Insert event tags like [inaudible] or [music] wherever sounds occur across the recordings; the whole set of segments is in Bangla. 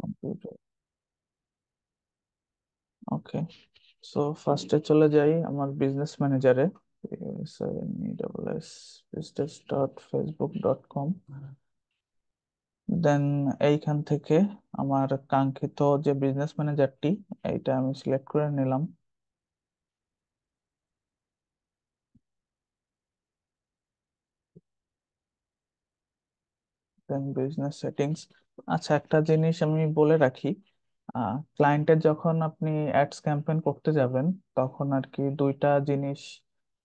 কম্পিউটার ওকে সো ফার্স্টে চলে যাই আমার বিজনেস ম্যানেজারে business.facebook.com দেন এইখান থেকে আমার কাঙ্ক্ষিত যে বিজনেস ম্যানেজারটি এইটা আমি সিলেক্ট করে নিলাম দেন বিজনেস সেটিংস আচ্ছা একটা জিনিস আমি বলে রাখি আহ ক্লায়েন্টের যখন আপনি অ্যাডস ক্যাম্পেইন করতে যাবেন তখন আর কি দুইটা জিনিস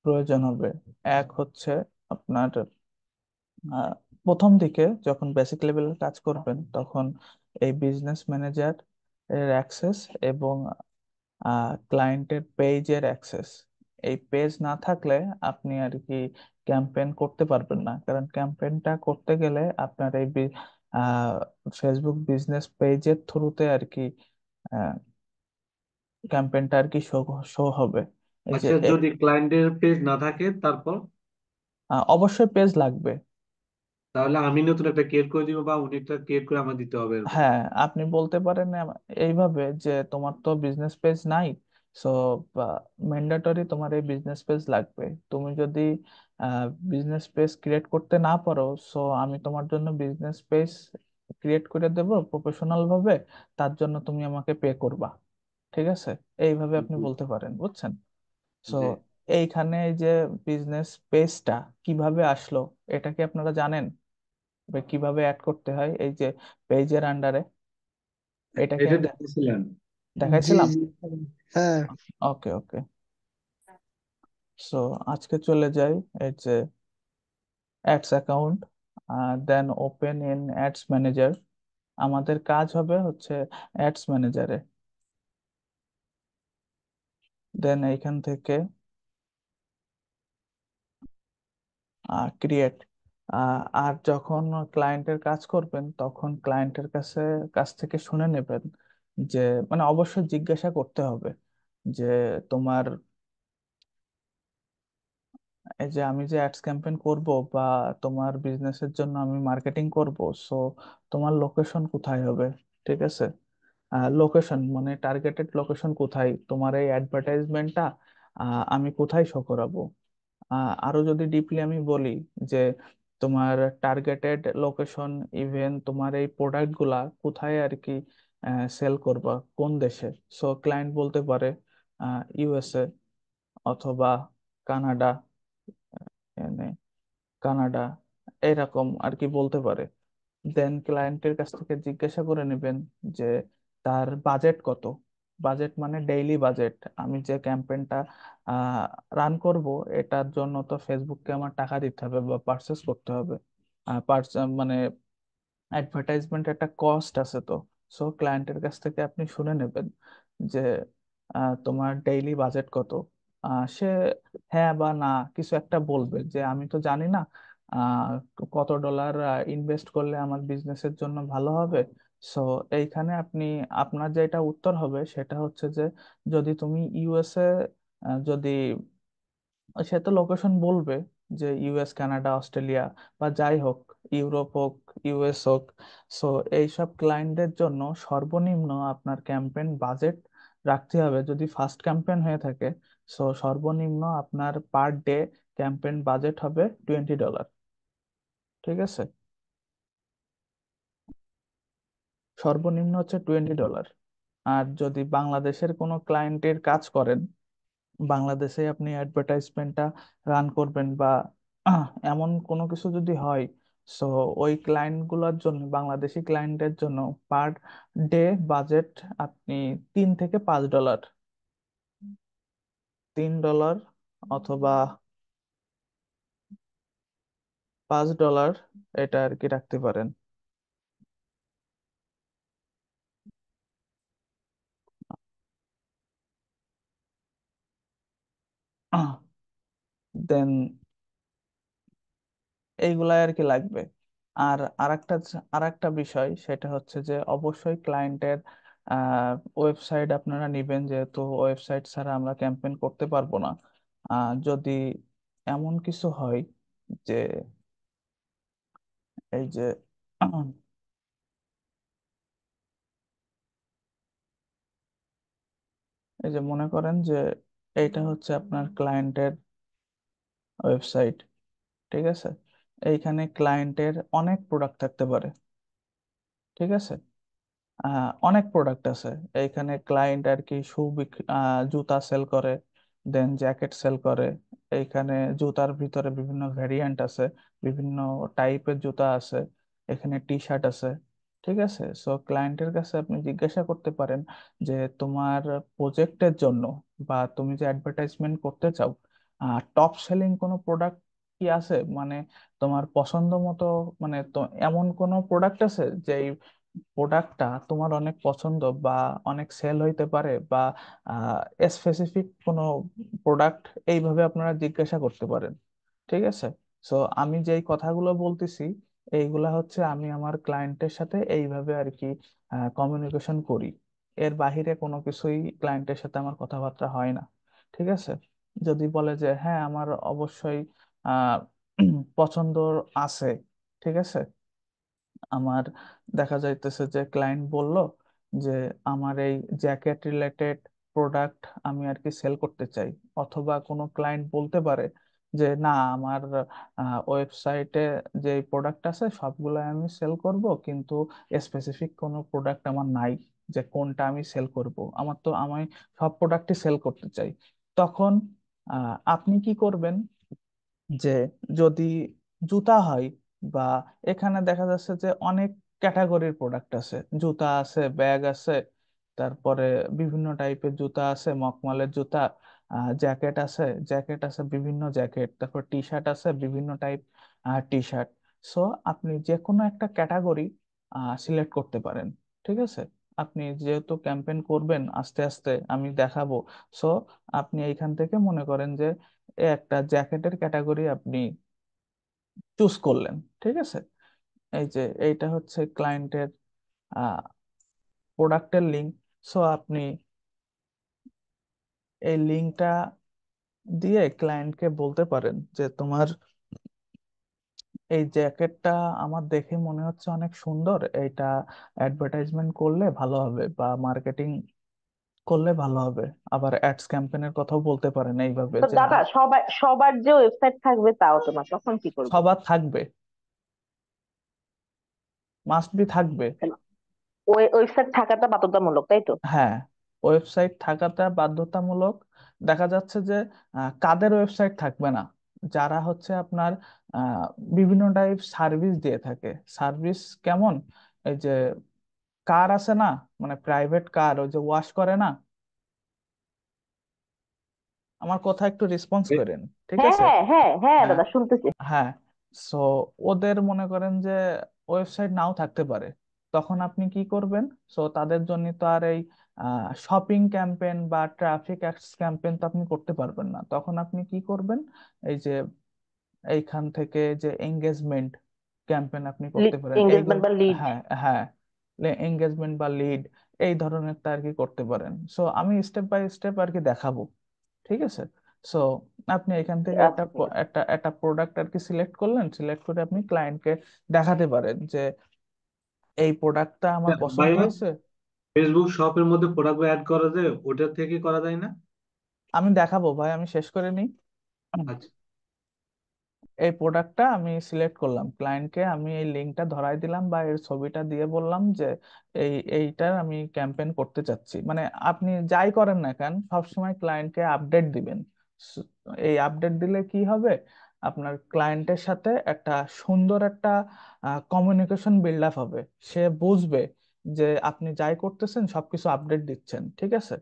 প্রয়োজন হবে এক হচ্ছে আপনার আহ, প্রথম দিকে যখন বেসিক লেভেলে কাজ করবেন তখন এই বিজনেস ম্যানেজার এর অ্যাক্সেস এবং ক্লায়েন্টের পেজের অ্যাক্সেস এই পেজ না থাকলে আপনি আর কি ক্যাম্পেইন করতে পারবেন না কারণ ক্যাম্পেইনটা করতে গেলে আপনার এই ফেসবুক বিজনেস পেজের থ্রুতে আর কি ক্যাম্পেইনটা আর কি শো শো হবে এই যে আচ্ছা যদি ক্লায়েন্টের পেজ না থাকে তারপর আহ, অবশ্যই পেজ লাগবে তাহলে আমি নতুন একটা ক্রিয়েট করে দিব বা উনি একটা ক্রিয়েট করে আমার দিতে হবে এরকম হ্যাঁ আপনি বলতে পারেন এইভাবে যে তোমার তো বিজনেস পেজ নাই সো ম্যান্ডেটরি তোমার এই বিজনেস পেজ লাগবে তুমি যদি বিজনেস স্পেস ক্রিয়েট করতে না পারো সো আমি তোমার জন্য বিজনেস স্পেস ক্রিয়েট করে দেব প্রফেশনাল ভাবে তার জন্য তুমি আমাকে পে করবা ঠিক আছে এইভাবে আপনি বলতে পারেন বুঝছেন সো এইখানে এই যে বিজনেস স্পেসটা কিভাবে আসলো এটা কি আপনারা জানেন বা কিভাবে অ্যাড করতে হয় এই যে পেজের আন্ডারে এটা কি দেখাইছিলাম দেখাইছিলাম হ্যাঁ ওকে ওকে সো আজকে চলে যাই এর যে ads account then open in ads manager আমাদের কাজ হবে হচ্ছে অ্যাডস ম্যানেজারে দেন এইখান থেকে ক্রিয়েট আর যখন ক্লায়েন্টের কাজ করবেন তখন ক্লায়েন্টের কাছে কাছ থেকে শুনে নেবেন যে মানে অবশ্যই জিজ্ঞাসা করতে হবে যে তোমার এই যে আমি যে অ্যাডস ক্যাম্পেইন করব বা তোমার বিজনেসের জন্য আমি মার্কেটিং করব সো তোমার লোকেশন কোথায় হবে ঠিক আছে লোকেশন মানে টার্গেটেড লোকেশন কোথায় তোমার এই অ্যাডভার্টাইজমেন্টটা আমি কোথায় শো করাবো আরো যদি ডিপলি আমি বলি যে তোমার টার্গেটেড লোকেশন ইভেন তোমার এই প্রোডাক্টগুলা কোথায় আর কি সেল করবা কোন দেশে সো ক্লায়েন্ট বলতে পারে ইউএসএ অথবা কানাডা কানাডা এরকম আর কি বলতে পারে দেন ক্লায়েন্টের কাছ থেকে জিজ্ঞাসা করে নেবেন যে তার বাজেট কত বাজেট মানে ডেইলি বাজেট আমি যে ক্যাম্পেইনটা রান করব এটার জন্য তো ফেসবুককে আমার টাকা দিতে হবে বা পারচেস করতে হবে মানে অ্যাডভার্টাইজমেন্ট একটা কস্ট আছে তো সো ক্লায়েন্টের কাছ থেকে আপনি শুনে নেবেন যে তোমার ডেইলি বাজেট কত সে হ্যাঁ বা না কিছু একটা বলবে যে আমি তো জানি না কত ডলার ইনভেস্ট করলে আমার বিজনেসের জন্য ভালো হবে সো এইখানে আপনি আপনার যেটা উত্তর হবে সেটা হচ্ছে যে যদি তুমি ইউএসএ যদি সে তো লোকেশন বলবে যে ইউএস কানাডা অস্ট্রেলিয়া বা যাই হোক ইউরোপ হোক ইউএস হোক সো এইসব ক্লায়েন্টদের জন্য সর্বনিম্ন আপনার ক্যাম্পেন বাজেট রাখতে হবে যদি ফার্স্ট ক্যাম্পেন হয়ে থাকে সো সর্বনিম্ন আপনার পার ডে ক্যাম্পেইন বাজেট হবে টোয়েন্টি ডলার ঠিক আছে সর্বনিম্ন হচ্ছে টোয়েন্টি ডলার আর যদি বাংলাদেশের কোনো ক্লায়েন্টের কাজ করেন বাংলাদেশে আপনি অ্যাডভার্টাইজমেন্টটা রান করবেন বা [clears throat] এমন কোনো কিছু যদি হয় সো ওই ক্লায়েন্টগুলোর জন্য বাংলাদেশি ক্লায়েন্টের জন্য পার ডে বাজেট আপনি তিন থেকে পাঁচ ডলার তিন ডলার অথবা পাঁচ ডলার এটা আর কি রাখতে পারেন দেন এইগুলাই আর কি লাগবে আর আরেকটা আরেকটা বিষয় সেটা হচ্ছে যে অবশ্যই ক্লায়েন্টের ওয়েবসাইট আপনারা নেবেন যেহেতু ওয়েবসাইট ছাড়া আমরা ক্যাম্পেইন করতে পারবো না যদি এমন কিছু হয় যে এই যে এই যে মনে করেন যে এইটা হচ্ছে আপনার ক্লায়েন্টের ওয়েবসাইট ঠিক আছে এইখানে ক্লায়েন্টের অনেক প্রোডাক্ট থাকতে পারে ঠিক আছে অনেক প্রোডাক্ট আছে এখানে ক্লায়েন্ট আর কি শু জুতা সেল করে দেন জ্যাকেট সেল করে এইখানে জুতার ভিতরে বিভিন্ন ভ্যারিয়েন্ট আছে বিভিন্ন টাইপের জুতা আছে এখানে টি শার্ট আছে ঠিক আছে সো ক্লায়েন্টের কাছে আপনি জিজ্ঞাসা করতে পারেন যে তোমার প্রজেক্টের জন্য বা তুমি যে অ্যাডভার্টাইজমেন্ট করতে চাও টপ সেলিং কোনো প্রোডাক্ট কি আছে মানে তোমার পছন্দ মতো মানে তো এমন কোনো প্রোডাক্ট আছে যে প্রোডাক্টটা তোমার অনেক পছন্দ বা অনেক সেল হইতে পারে বা স্পেসিফিক কোনো প্রোডাক্ট এইভাবে আপনারা জিজ্ঞাসা করতে পারেন ঠিক আছে সো আমি যেই কথাগুলো বলতেছি এইগুলা হচ্ছে আমি আমার ক্লায়েন্টের সাথে এইভাবে আর কি কমিউনিকেশন করি এর বাহিরে কোনো কিছুই ক্লায়েন্টের সাথে আমার কথাবার্তা হয় না ঠিক আছে যদি বলে যে হ্যাঁ আমার অবশ্যই [clears throat] পছন্দ আছে ঠিক আছে আমার দেখা যাইতেছে যে ক্লায়েন্ট বলল যে আমার এই জ্যাকেট রিলেটেড প্রোডাক্ট আমি আর কি সেল করতে চাই অথবা কোনো ক্লায়েন্ট বলতে পারে যে না আমার ওয়েবসাইটে যে প্রোডাক্ট আছে সবগুলো আমি সেল করব কিন্তু স্পেসিফিক কোনো প্রোডাক্ট আমার নাই যে কোনটা আমি সেল করব আমার তো আমি সব প্রোডাক্টই সেল করতে চাই তখন আপনি কি করবেন যে যদি জুতা হয় বা এখানে দেখা যাচ্ছে যে অনেক ক্যাটাগরির প্রোডাক্ট আছে জুতা আছে ব্যাগ আছে তারপরে বিভিন্ন টাইপের জুতা আছে মকমালের জুতা জ্যাকেট আছে জ্যাকেট আছে বিভিন্ন জ্যাকেট তারপর টি শার্ট আছে বিভিন্ন টাইপ টি শার্ট সো আপনি যে কোনো একটা ক্যাটাগরি সিলেক্ট করতে পারেন ঠিক আছে আপনি যেহেতু ক্যাম্পেন করবেন আস্তে আস্তে আমি দেখাবো সো আপনি এইখান থেকে মনে করেন যে একটা জ্যাকেটের ক্যাটাগরি আপনি চুজ করলেন ঠিক আছে এই যে এইটা হচ্ছে ক্লায়েন্টের প্রোডাক্টের লিঙ্ক সো আপনি এই লিঙ্কটা দিয়ে ক্লায়েন্টকে বলতে পারেন যে তোমার এই জ্যাকেটটা আমার দেখে মনে হচ্ছে অনেক সুন্দর এটা অ্যাডভার্টাইজমেন্ট করলে ভালো হবে বা মার্কেটিং করলে ভালো হবে আবার অ্যাডস ক্যাম্পেনের কথাও বলতে পারেন এইভাবে দাদা সবার সবার যে ওয়েবসাইট থাকবে তাও তোমার তখন কি করবে সবার থাকবে মাস্ট বি থাকবে ওই ওয়েবসাইট থাকাটা বাধ্যতামূলক তাই তো হ্যাঁ ওয়েবসাইট থাকাটা বাধ্যতামূলক দেখা যাচ্ছে যে কাদের ওয়েবসাইট থাকবে না যারা হচ্ছে আপনার বিভিন্ন টাইপ সার্ভিস দিয়ে থাকে সার্ভিস কেমন এই যে কার আছে না মানে প্রাইভেট কার ওই যে ওয়াশ করে না আমার কথা একটু রেসপন্স করেন ঠিক আছে হ্যাঁ হ্যাঁ হ্যাঁ, হ্যাঁ। দাদা শুনতেছি হ্যাঁ সো ওদের মনে করেন যে ওয়েবসাইট নাও থাকতে পারে তখন আপনি কি করবেন সো তাদের জন্য তো আর এই শপিং ক্যাম্পেন বা ট্রাফিক অ্যাক্স ক্যাম্পেন তো আপনি করতে পারবেন না তখন আপনি কি করবেন এই যে এইখান থেকে যে এঙ্গেজমেন্ট ক্যাম্পেন আপনি করতে পারেন হ্যাঁ হ্যাঁ এঙ্গেজমেন্ট বা লিড এই ধরনের আর কি করতে পারেন সো আমি স্টেপ বাই স্টেপ আর কি দেখাবো ঠিক আছে সো আপনি এখান থেকে একটা একটা একটা প্রোডাক্ট আর কি সিলেক্ট করলেন সিলেক্ট করে আপনি ক্লায়েন্টকে দেখাতে পারেন যে এই প্রোডাক্টটা আমার পছন্দ হয়েছে ফেসবুক শপের মধ্যে প্রোডাক্ট অ্যাড করা যায় ওটা থেকে করা যায় না আমি দেখাবো ভাই আমি শেষ করে নিই আচ্ছা এই প্রোডাক্টটা আমি সিলেক্ট করলাম ক্লায়েন্টকে আমি এই লিঙ্কটা ধরাই দিলাম বা এর ছবিটা দিয়ে বললাম যে এই এইটার আমি ক্যাম্পেন করতে চাচ্ছি মানে আপনি যাই করেন না কেন সবসময় ক্লায়েন্টকে আপডেট দিবেন এই আপডেট দিলে কি হবে আপনার ক্লায়েন্টের সাথে একটা সুন্দর একটা কমিউনিকেশন বিল্ড আপ হবে সে বুঝবে যে আপনি যাই করতেছেন সবকিছু আপডেট দিচ্ছেন ঠিক আছে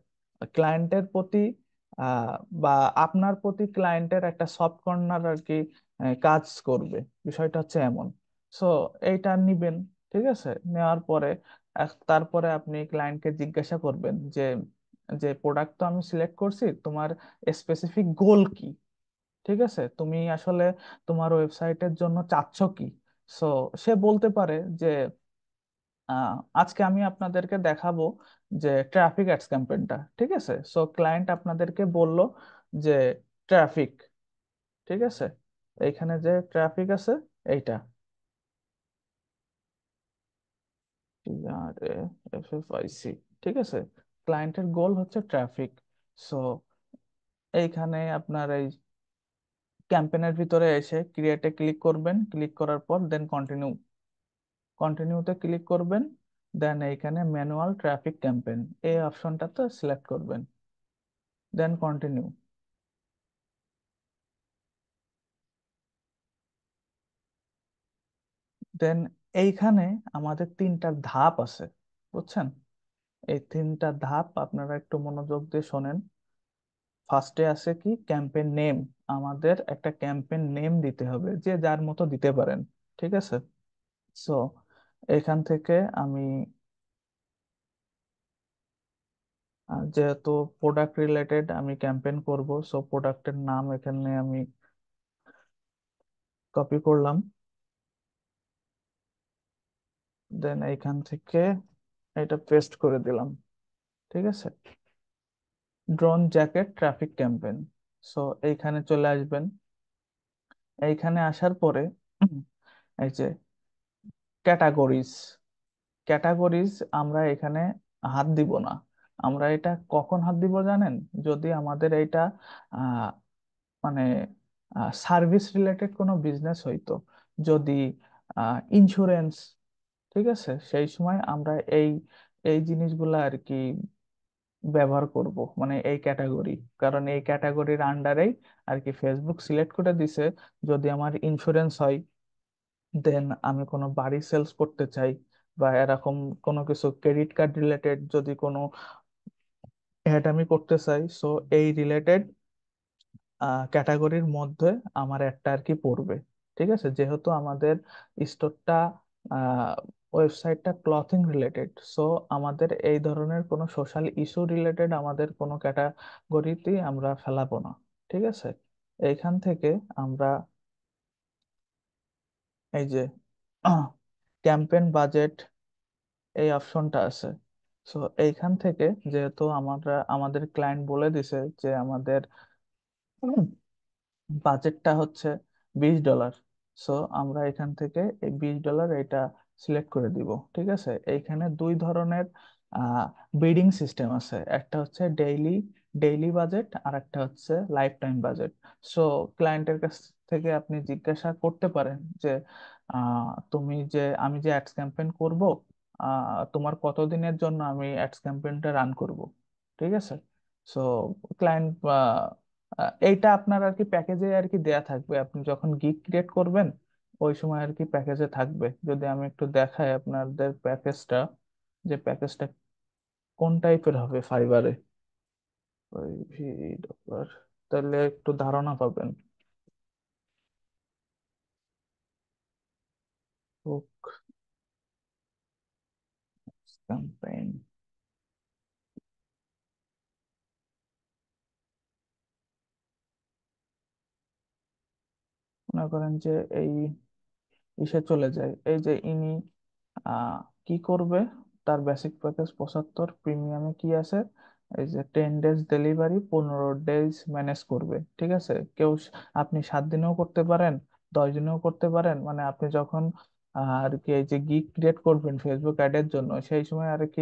ক্লায়েন্টের প্রতি বা আপনার প্রতি ক্লায়েন্টের একটা সফট কর্নার আর কি কাজ করবে বিষয়টা হচ্ছে এমন সো এইটা নিবেন ঠিক আছে নেওয়ার পরে তারপরে আপনি ক্লায়েন্টকে জিজ্ঞাসা করবেন যে যে প্রোডাক্ট তো আমি সিলেক্ট করছি তোমার স্পেসিফিক গোল কি ঠিক আছে তুমি আসলে তোমার ওয়েবসাইটের জন্য চাচ্ছ কি সো সে বলতে পারে যে আজকে আমি আপনাদেরকে দেখাবো যে ট্রাফিক অ্যাডস ক্যাম্পেইনটা ঠিক আছে সো ক্লায়েন্ট আপনাদেরকে বলল যে ট্রাফিক ঠিক আছে এইখানে যে ট্রাফিক আছে এইটা ঠিক আছে ক্লায়েন্টের গোল হচ্ছে ট্রাফিক সো এইখানে আপনার এই ক্যাম্পেনের ভিতরে এসে ক্রিয়েটে ক্লিক করবেন ক্লিক করার পর দেন কন্টিনিউ কন্টিনিউতে ক্লিক করবেন দেন এইখানে ম্যানুয়াল ট্রাফিক ক্যাম্পেন এই অপশনটাতে সিলেক্ট করবেন দেন কন্টিনিউ দেন এইখানে আমাদের তিনটা ধাপ আছে বুঝছেন এই তিনটা ধাপ আপনারা একটু মনোযোগ দিয়ে শোনেন ফার্স্টে আছে কি ক্যাম্পেন নেম আমাদের একটা ক্যাম্পেন নেম দিতে হবে যে যার মতো দিতে পারেন ঠিক আছে সো এখান থেকে আমি যেহেতু প্রোডাক্ট রিলেটেড আমি ক্যাম্পেন করব সো প্রোডাক্টের নাম এখানে আমি কপি করলাম দেন এখান থেকে এটা পেস্ট করে দিলাম ঠিক আছে drone jacket traffic campaign so এইখানে চলে আসবেন এইখানে আসার পরে এই যে ক্যাটাগরিজ ক্যাটাগরিজ আমরা এখানে হাত দিব না আমরা এটা কখন হাত দিব জানেন যদি আমাদের এইটা মানে সার্ভিস রিলেটেড কোনো বিজনেস হইতো যদি ইন্স্যুরেন্স ঠিক আছে সেই সময় আমরা এই এই জিনিসগুলো আর কি ব্যবহার করব মানে এই ক্যাটাগরি কারণ এই ক্যাটাগরির আন্ডারেই আর কি ফেসবুক সিলেক্ট করে দিছে যদি আমার ইন্স্যুরেন্স হয় দেন আমি কোনো বাড়ি সেলস করতে চাই বা এরকম কোনো কিছু ক্রেডিট কার্ড রিলেটেড যদি কোনো অ্যাড আমি করতে চাই সো এই রিলেটেড ক্যাটাগরির মধ্যে আমার একটা আর কি পড়বে ঠিক আছে যেহেতু আমাদের স্টোরটা ওয়েবসাইটটা ক্লথিং রিলেটেড সো আমাদের এই ধরনের কোনো সোশ্যাল ইস্যু রিলেটেড আমাদের কোনো ক্যাটাগরিতেই আমরা ফেলাবো না ঠিক আছে এইখান থেকে আমরা এই যে ক্যাম্পেন বাজেট এই অপশনটা আছে সো এইখান থেকে যেহেতু আমরা আমাদের ক্লায়েন্ট বলে দিছে যে আমাদের বাজেটটা হচ্ছে বিশ ডলার সো আমরা এখান থেকে এই বিশ ডলার এটা সিলেক্ট করে দিব ঠিক আছে এইখানে দুই ধরনের বিডিং সিস্টেম আছে একটা হচ্ছে ডেইলি ডেইলি বাজেট আর একটা হচ্ছে লাইফ টাইম বাজেট সো ক্লায়েন্টের কাছ থেকে আপনি জিজ্ঞাসা করতে পারেন যে তুমি যে আমি যে অ্যাডস ক্যাম্পেইন করব তোমার কতদিনের জন্য আমি অ্যাডস ক্যাম্পেইনটা রান করব ঠিক আছে সো ক্লায়েন্ট এইটা আপনার আর কি প্যাকেজে আর কি দেয়া থাকবে আপনি যখন গিগ ক্রিয়েট করবেন ওই সময় আর কি প্যাকেজে থাকবে যদি আমি একটু দেখাই আপনাদের প্যাকেজটা যে প্যাকেজটা কোন টাইপের হবে ফাইবারে ওই তাহলে একটু ধারণা পাবেন ক্যাম্পেইন মনে করেন যে এই ইসে চলে যায় এই যে ইনি কি করবে তার বেসিক প্যাকেজ পঁচাত্তর প্রিমিয়ামে কি আছে এই যে টেন ডেজ ডেলিভারি পনেরো ডেজ ম্যানেজ করবে ঠিক আছে কেউ আপনি সাত দিনেও করতে পারেন দশ দিনেও করতে পারেন মানে আপনি যখন আর কি এই যে গিগ ক্রিয়েট করবেন ফেসবুক অ্যাডের জন্য সেই সময় আর কি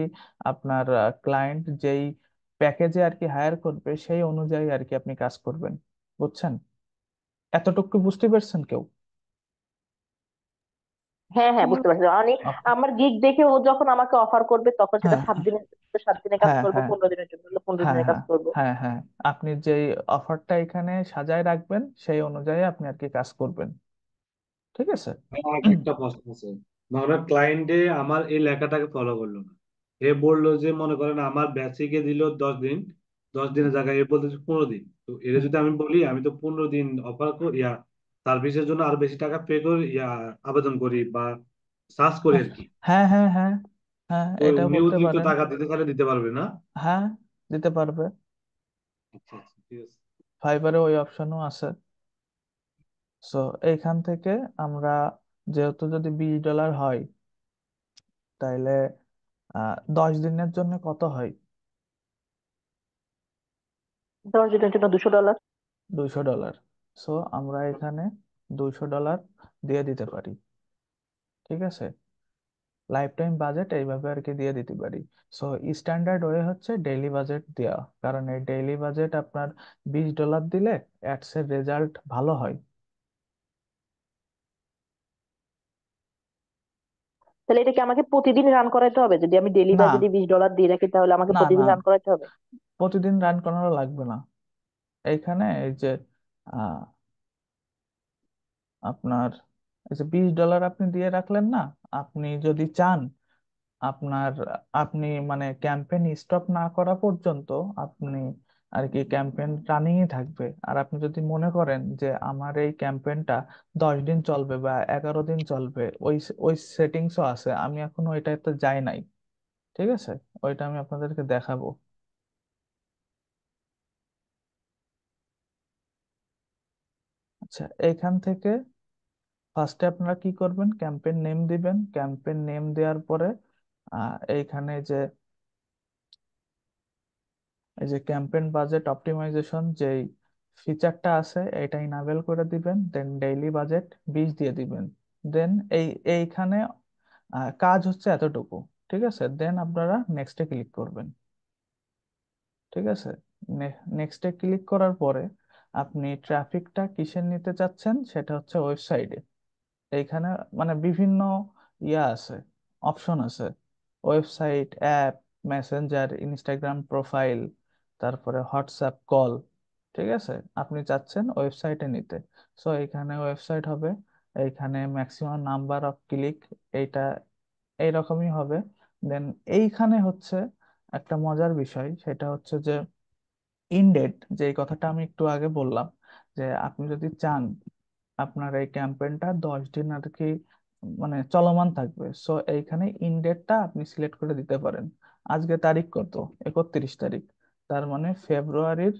আপনার ক্লায়েন্ট যেই প্যাকেজে আর কি হায়ার করবে সেই অনুযায়ী আর কি আপনি কাজ করবেন বুঝছেন এতটুকু বুঝতে পারছেন কেউ হ্যাঁ হ্যাঁ বুঝতে পারছি মানে আমার গিগ দেখে ও যখন আমাকে অফার করবে তখন সেটা হ্যাঁ সাত হ্যাঁ। দিনের সাত দিনে কাজ হ্যাঁ, করবো হ্যাঁ, পনেরো দিনের জন্য পনেরো হ্যাঁ দিনের কাজ হ্যাঁ করবো হ্যাঁ হ্যাঁ আপনি যে অফারটা এখানে সাজায় রাখবেন সেই অনুযায়ী আপনি আর কি কাজ করবেন ঠিক আছে আমার একটা প্রশ্ন আছে ক্লায়েন্টে আমার এই লেখাটাকে ফলো করলো না এ বললো যে মনে করেন আমার ব্যাচিকে দিল দশ দিন দশ দিনের জায়গায় এ বলতেছে পনেরো দিন তো এটা যদি আমি বলি আমি তো পনেরো দিন অফার করি ইয়া সার্ভিসের জন্য আর বেশি টাকা পে করি আবেদন করি বা সার্চ করি আর কি হ্যাঁ হ্যাঁ হ্যাঁ হ্যাঁ তো এটা উনি বলতে অতিরিক্ত পারেন টাকা দিতে পারে দিতে পারবে না হ্যাঁ দিতে পারবে আচ্ছা আচ্ছা ঠিক আছে ফাইবারে ওই অপশনও আছে সো এইখান থেকে আমরা যেহেতু যদি বিশ ডলার হয় তাইলে দশ দিনের জন্য কত হয় দশ দিনের জন্য দুশো ডলার দুইশো ডলার সো আমরা এখানে দুইশো ডলার দিয়ে দিতে পারি ঠিক আছে লাইফ টাইম বাজেট এইভাবে আর কি দিয়ে দিতে পারি সো স্ট্যান্ডার্ড ওয়ে হচ্ছে ডেইলি বাজেট দেওয়া কারণ এই ডেইলি বাজেট আপনার বিশ ডলার দিলে অ্যাডসের রেজাল্ট ভালো হয় তাহলে এটা কি আমাকে প্রতিদিন রান করাতে হবে যদি আমি ডেইলি বাজেটে বিশ ডলার দিয়ে রাখি তাহলে আমাকে না প্রতিদিন না রান করাতে হবে প্রতিদিন রান করানো লাগবে না এইখানে এই যে হ্যাঁ। আপনার বিশ ডলার আপনি দিয়ে রাখলেন না আপনি যদি চান আপনার আপনি মানে ক্যাম্পেন স্টপ না করা পর্যন্ত আপনি আর কি ক্যাম্পেন রানিংই থাকবে আর আপনি যদি মনে করেন যে আমার এই ক্যাম্পেনটা দশ দিন চলবে বা এগারো দিন চলবে ওই ওই সেটিংসও আছে আমি এখন ওইটাতে যাই নাই ঠিক আছে ওইটা আমি আপনাদেরকে দেখাবো আচ্ছা এখান থেকে ফার্স্টে আপনারা কি করবেন ক্যাম্পেইন নেম দিবেন ক্যাম্পেইন নেম দেওয়ার পরে এইখানে যে এই যে ক্যাম্পেইন বাজেট অপটিমাইজেশন যেই ফিচারটা আছে এটা ইনাবেল করে দিবেন দেন ডেইলি বাজেট বিশ দিয়ে দিবেন দেন এই এইখানে কাজ হচ্ছে এতটুকু ঠিক আছে দেন আপনারা নেক্সটে ক্লিক করবেন ঠিক আছে নেক্সটে ক্লিক করার পরে আপনি ট্রাফিকটা কিসের নিতে চাচ্ছেন সেটা হচ্ছে ওয়েবসাইটে এইখানে মানে বিভিন্ন ইয়া আছে অপশন আছে website app messenger Instagram profile তারপরে হোয়াটসঅ্যাপ কল ঠিক আছে আপনি চাচ্ছেন ওয়েবসাইটে নিতে সো এখানে ওয়েবসাইট হবে এইখানে ম্যাক্সিমাম নাম্বার অফ ক্লিক এইটা এইরকমই হবে দেন এইখানে হচ্ছে একটা মজার বিষয় সেটা হচ্ছে যে ইনডেট যে কথাটা আমি একটু আগে বললাম যে আপনি যদি চান আপনার এই ক্যাম্পেইনটা দশ দিন আর কি মানে চলমান থাকবে সো এইখানে ইনডেটটা আপনি সিলেক্ট করে দিতে পারেন আজকে তারিখ কত একত্রিশ তারিখ তার মানে ফেব্রুয়ারির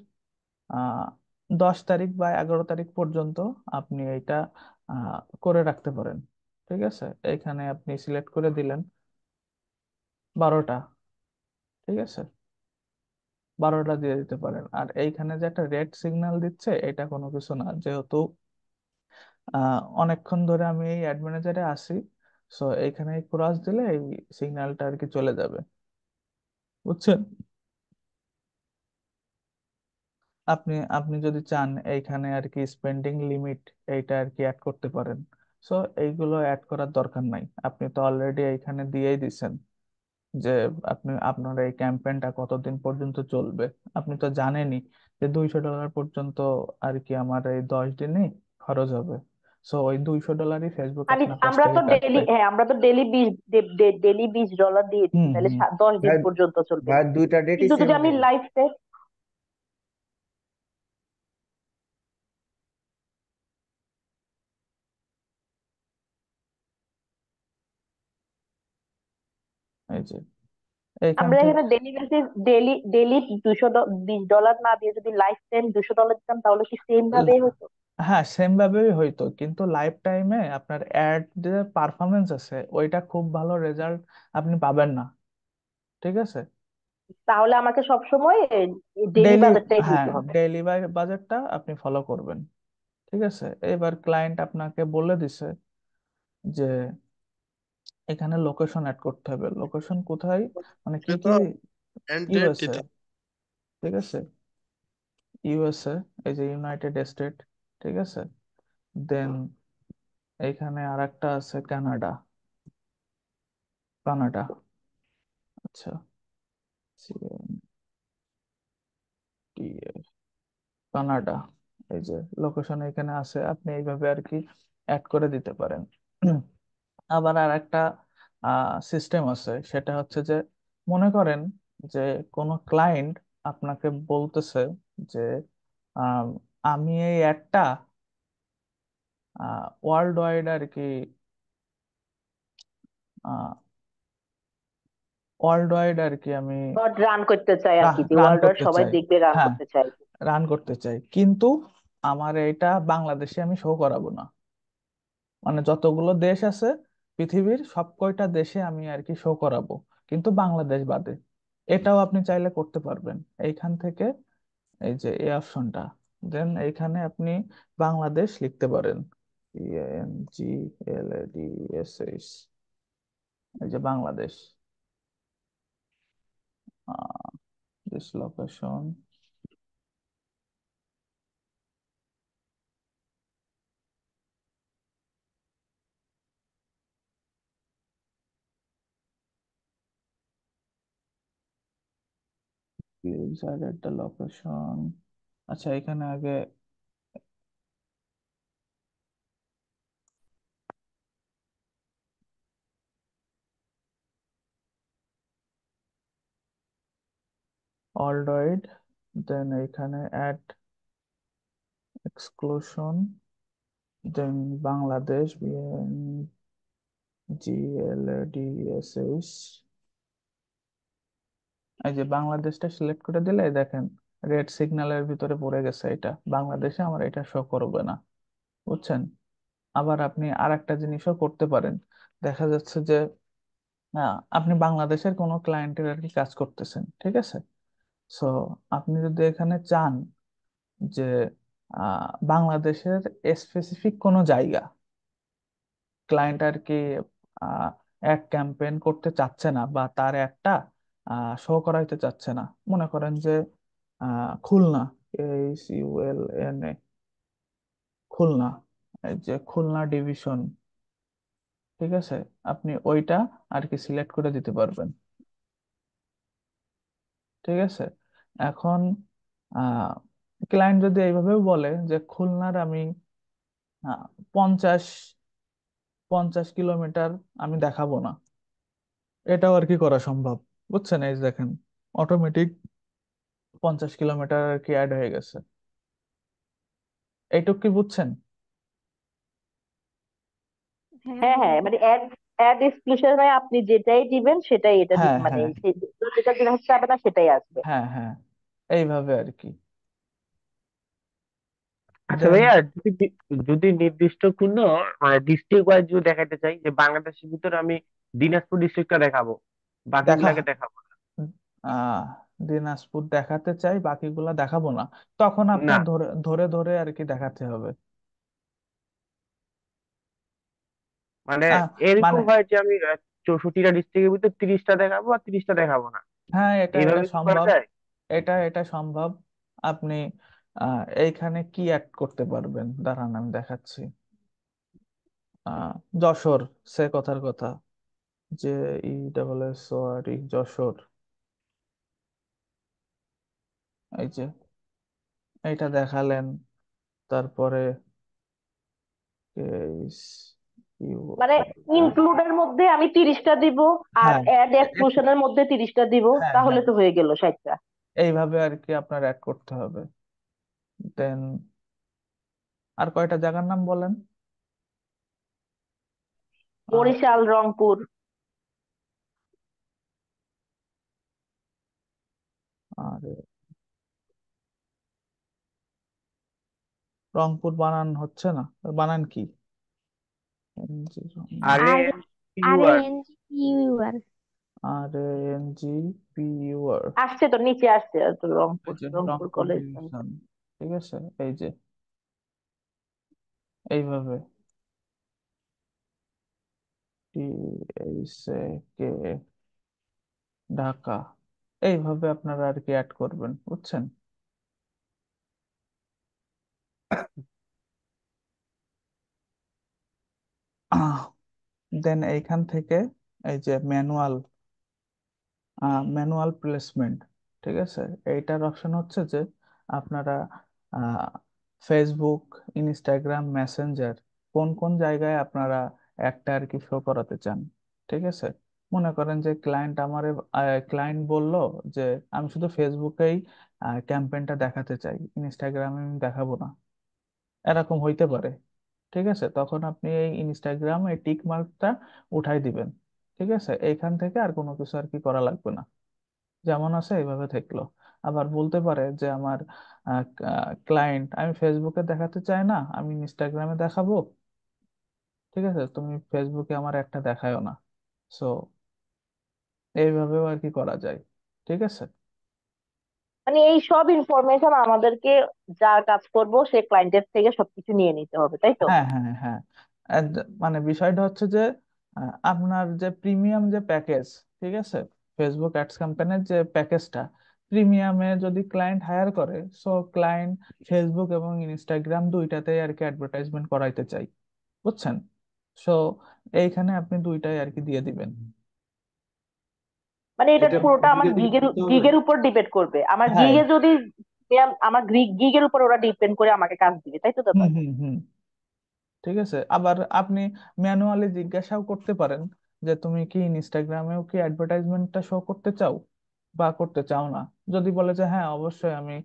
দশ তারিখ বা এগারো তারিখ পর্যন্ত আপনি এটা করে রাখতে পারেন ঠিক আছে এখানে আপনি সিলেক্ট করে দিলেন বারোটা ঠিক আছে বারোটা দিয়ে দিতে পারেন আর এইখানে যে একটা রেড সিগন্যাল দিচ্ছে এটা কোনো কিছু না যেহেতু অনেকক্ষণ ধরে আমি এই অ্যাড ম্যানেজারে আসি সো এইখানে ক্রস দিলে এই সিগন্যালটা আর কি চলে যাবে বুঝছেন আপনি আপনি যদি চান এইখানে আর কি স্পেন্ডিং লিমিট এইটা আর কি অ্যাড করতে পারেন সো এইগুলো অ্যাড করার দরকার নাই আপনি তো অলরেডি এইখানে দিয়েই দিছেন যে আপনি আপনার এই ক্যাম্পেইনটা কতদিন পর্যন্ত চলবে আপনি তো জানেনই যে দুইশো ডলার পর্যন্ত আর কি আমার এই দশ দিনে খরচ হবে সো ওই দুইশো ডলারই ফেসবুক মানে আপনার কাছ আমরা তো ডেলি কাটবে হ্যাঁ আমরা তো ডেলি বিশ ডেলি বিশ ডলার দিয়ে দিই তাহলে দশ দিন পর্যন্ত চলবে দুইটা কিন্তু যদি সেম যে এইখান আমরা থেকে এখানে ডেলি বেসিস ডেলি ডেলি দুশো বিশ ডলার না দিয়ে যদি লাইফ টাইম দুশো ডলার দিতাম তাহলে কি সেম ভাবে হতো হ্যাঁ সেম ভাবেই হইতো কিন্তু লাইফ টাইমে আপনার অ্যাড যে পারফরমেন্স আছে ওইটা খুব ভালো রেজাল্ট আপনি পাবেন না ঠিক আছে তাহলে আমাকে সব সময় ডেলি ডেইলি বাজারটাই হ্যাঁ দিতে হবে ডেইলি বাজারটা আপনি ফলো করবেন ঠিক আছে এবার ক্লায়েন্ট আপনাকে বলে দিছে যে এখানে লোকেশন অ্যাড করতে হবে লোকেশন কোথায় মানে কি কি ইউএসএ ঠিক আছে ইউএসএ এই যে ইউনাইটেড স্টেট ঠিক আছে দেন এখানে আর একটা আছে কানাডা কানাডা আচ্ছা কানাডা এই যে লোকেশন এখানে আছে আপনি এইভাবে আর কি অ্যাড করে দিতে পারেন আবার আর একটা সিস্টেম আছে সেটা হচ্ছে যে মনে করেন যে কোনো ক্লায়েন্ট আপনাকে বলতেছে যে আমি এই একটা ওয়ার্ল্ড ওয়াইড আর কি ওয়ার্ল্ড ওয়াইড আর কি আমি রান করতে চাই আর কি ওয়ার্ল্ড ওয়াইড সবাই দেখবে রান হ্যাঁ, করতে চাই রান করতে চাই কিন্তু আমার এটা বাংলাদেশে আমি শো করাবো না মানে যতগুলো দেশ আছে পৃথিবীর সব কয়টা দেশে আমি আর কি শো করাবো কিন্তু বাংলাদেশ বাদে এটাও আপনি চাইলে করতে পারবেন এইখান থেকে এই যে এই অপশনটা দেন এইখানে আপনি বাংলাদেশ লিখতে পারেন জি এল ডি এস এই যে Bangladesh this location use location আচ্ছা এখানে আগে all right then এখানে at exclusion then Bangladesh BN S এই যে বাংলাদেশটা সিলেক্ট করে দিলে দেখেন রেড সিগন্যালের ভিতরে পড়ে গেছে এটা বাংলাদেশে আমার এটা শো করবে না বুঝছেন আবার আপনি আর একটা জিনিসও করতে পারেন দেখা যাচ্ছে যে হ্যাঁ আপনি বাংলাদেশের কোনো ক্লায়েন্টের আর কি কাজ করতেছেন ঠিক আছে সো আপনি যদি এখানে চান যে বাংলাদেশের স্পেসিফিক কোনো জায়গা ক্লায়েন্ট আর কি এক ক্যাম্পেইন করতে চাচ্ছে না বা তার একটা শো করাইতে চাচ্ছে না মনে করেন যে Khulna H N A Khulna এই যে খুলনা ডিভিশন ঠিক আছে আপনি ওইটা আর কি সিলেক্ট করে দিতে পারবেন ঠিক আছে এখন ক্লায়েন্ট যদি এইভাবে বলে যে খুলনার আমি পঞ্চাশ পঞ্চাশ কিলোমিটার আমি দেখাবো না এটাও আর কি করা সম্ভব বুঝছেন এই দেখেন অটোমেটিক পঞ্চাশ কিলোমিটার আর কি অ্যাড হয়ে গেছে এইটুক কি বুঝছেন হ্যাঁ হ্যাঁ, হ্যাঁ মানে অ্যাড অ্যাড এক্সক্লুশন আপনি যেটাই দিবেন সেটাই এটা হ্যাঁ মানে হ্যাঁ যেটা দিলে হচ্ছে আপনার সেটাই আসবে হ্যাঁ হ্যাঁ এইভাবে আর কি আচ্ছা ভাইয়া যদি যদি নির্দিষ্ট কোনো মানে ডিস্ট্রিক্ট ওয়াইজ যদি দেখাতে চাই যে বাংলাদেশের ভিতরে আমি দিনাজপুর ডিস্ট্রিক্টটা দেখাবো বাকিগুলাকে দেখাবো না দিনাজপুর দেখাতে চাই বাকিগুলা দেখাবো না তখন আপনার ধরে ধরে ধরে আর কি দেখাতে হবে মানে আহ এরকম মানে হয় যে আমি চৌষট্টিটা ডিস্ট্রিক্টের ভিতরে তিরিশটা দেখাবো আর তিরিশটা দেখাবো না হ্যাঁ এটা এটা এইভাবে কি করা সম্ভব যায় এটা এটা সম্ভব আপনি আহ এইখানে কি অ্যাড করতে পারবেন দাঁড়ান আমি দেখাচ্ছি আহ যশোর সে কথার কথা যে E double S O R E Jessore এই যে এটা দেখালেন তারপরে মানে ইনক্লুডের মধ্যে আমি তিরিশটা দিব আর হ্যাঁ অ্যাড এক্সক্লুশনের মধ্যে তিরিশটা দিব হ্যাঁ, হ্যাঁ। তাহলে হ্যাঁ তো হয়ে গেল ষাটটা এইভাবে আর কি আপনার অ্যাড করতে হবে দেন আর কয়টা জায়গার নাম বলেন বরিশাল রংপুর আর রংপুর বানান হচ্ছে না বানান কি আর এন জি আর আর এন আসছে তো নিচে আসছে তো রংপুর আচ্ছা, রংপুর কলেজ ঠিক আছে এই যে এইভাবে টি এইচ কে ঢাকা এইভাবে আপনারা আর কি অ্যাড করবেন বুঝছেন দেন এইখান থেকে এই যে ম্যানুয়াল ম্যানুয়াল প্লেসমেন্ট ঠিক আছে এইটার অপশন হচ্ছে যে আপনারা ফেসবুক ইনস্টাগ্রাম মেসেঞ্জার কোন কোন জায়গায় আপনারা একটা আর কি শো করাতে চান ঠিক আছে মনে করেন যে ক্লায়েন্ট আমার ক্লায়েন্ট বলল যে আমি শুধু ফেসবুকেই ক্যাম্পেইনটা দেখাতে চাই ইনস্টাগ্রামে আমি দেখাবো না এরকম হইতে পারে ঠিক আছে তখন আপনি এই ইনস্টাগ্রাম এই টিক মার্কটা উঠাই দিবেন ঠিক আছে এইখান থেকে আর কোনো কিছু আর কি করা লাগবে না যেমন আছে এইভাবে থাকলো আবার বলতে পারে যে আমার ক্লায়েন্ট আমি ফেসবুকে দেখাতে চাই না আমি ইনস্টাগ্রামে দেখাবো ঠিক আছে তুমি ফেসবুকে আমার একটা দেখায়ও না সো এইভাবেও আর কি করা যায় ঠিক আছে মানে এই সব ইনফরমেশন আমাদেরকে যা কাজ করব সে ক্লায়েন্টের থেকে সবকিছু নিয়ে নিতে হবে তাই তো হ্যাঁ হ্যাঁ হ্যাঁ, হ্যাঁ। মানে বিষয়টা হচ্ছে যে আপনার যে প্রিমিয়াম যে প্যাকেজ ঠিক আছে ফেসবুক অ্যাডস কোম্পানির যে প্যাকেজটা প্রিমিয়ামে যদি ক্লায়েন্ট হায়ার করে সো ক্লায়েন্ট ফেসবুক এবং ইনস্টাগ্রাম দুইটাতেই আর কি অ্যাডভার্টাইজমেন্ট করাইতে চাই বুঝছেন সো এইখানে আপনি দুইটাই আর কি দিয়ে দিবেন মানে এটা পুরোটা আমার গিগের গিগের উপর ডিপেন্ড করবে আমার হ্যাঁ। গিগে যদি আমার গিগের উপর ওরা ডিপেন্ড করে আমাকে কাজ দিবে তাই তো ব্যাপার ঠিক আছে আবার আপনি ম্যানুয়ালি জিজ্ঞাসাও করতে পারেন যে তুমি কি ইনস্টাগ্রামেও কি অ্যাডভার্টাইজমেন্টটা শো করতে চাও বা করতে চাও না যদি বলে যে হ্যাঁ অবশ্যই আমি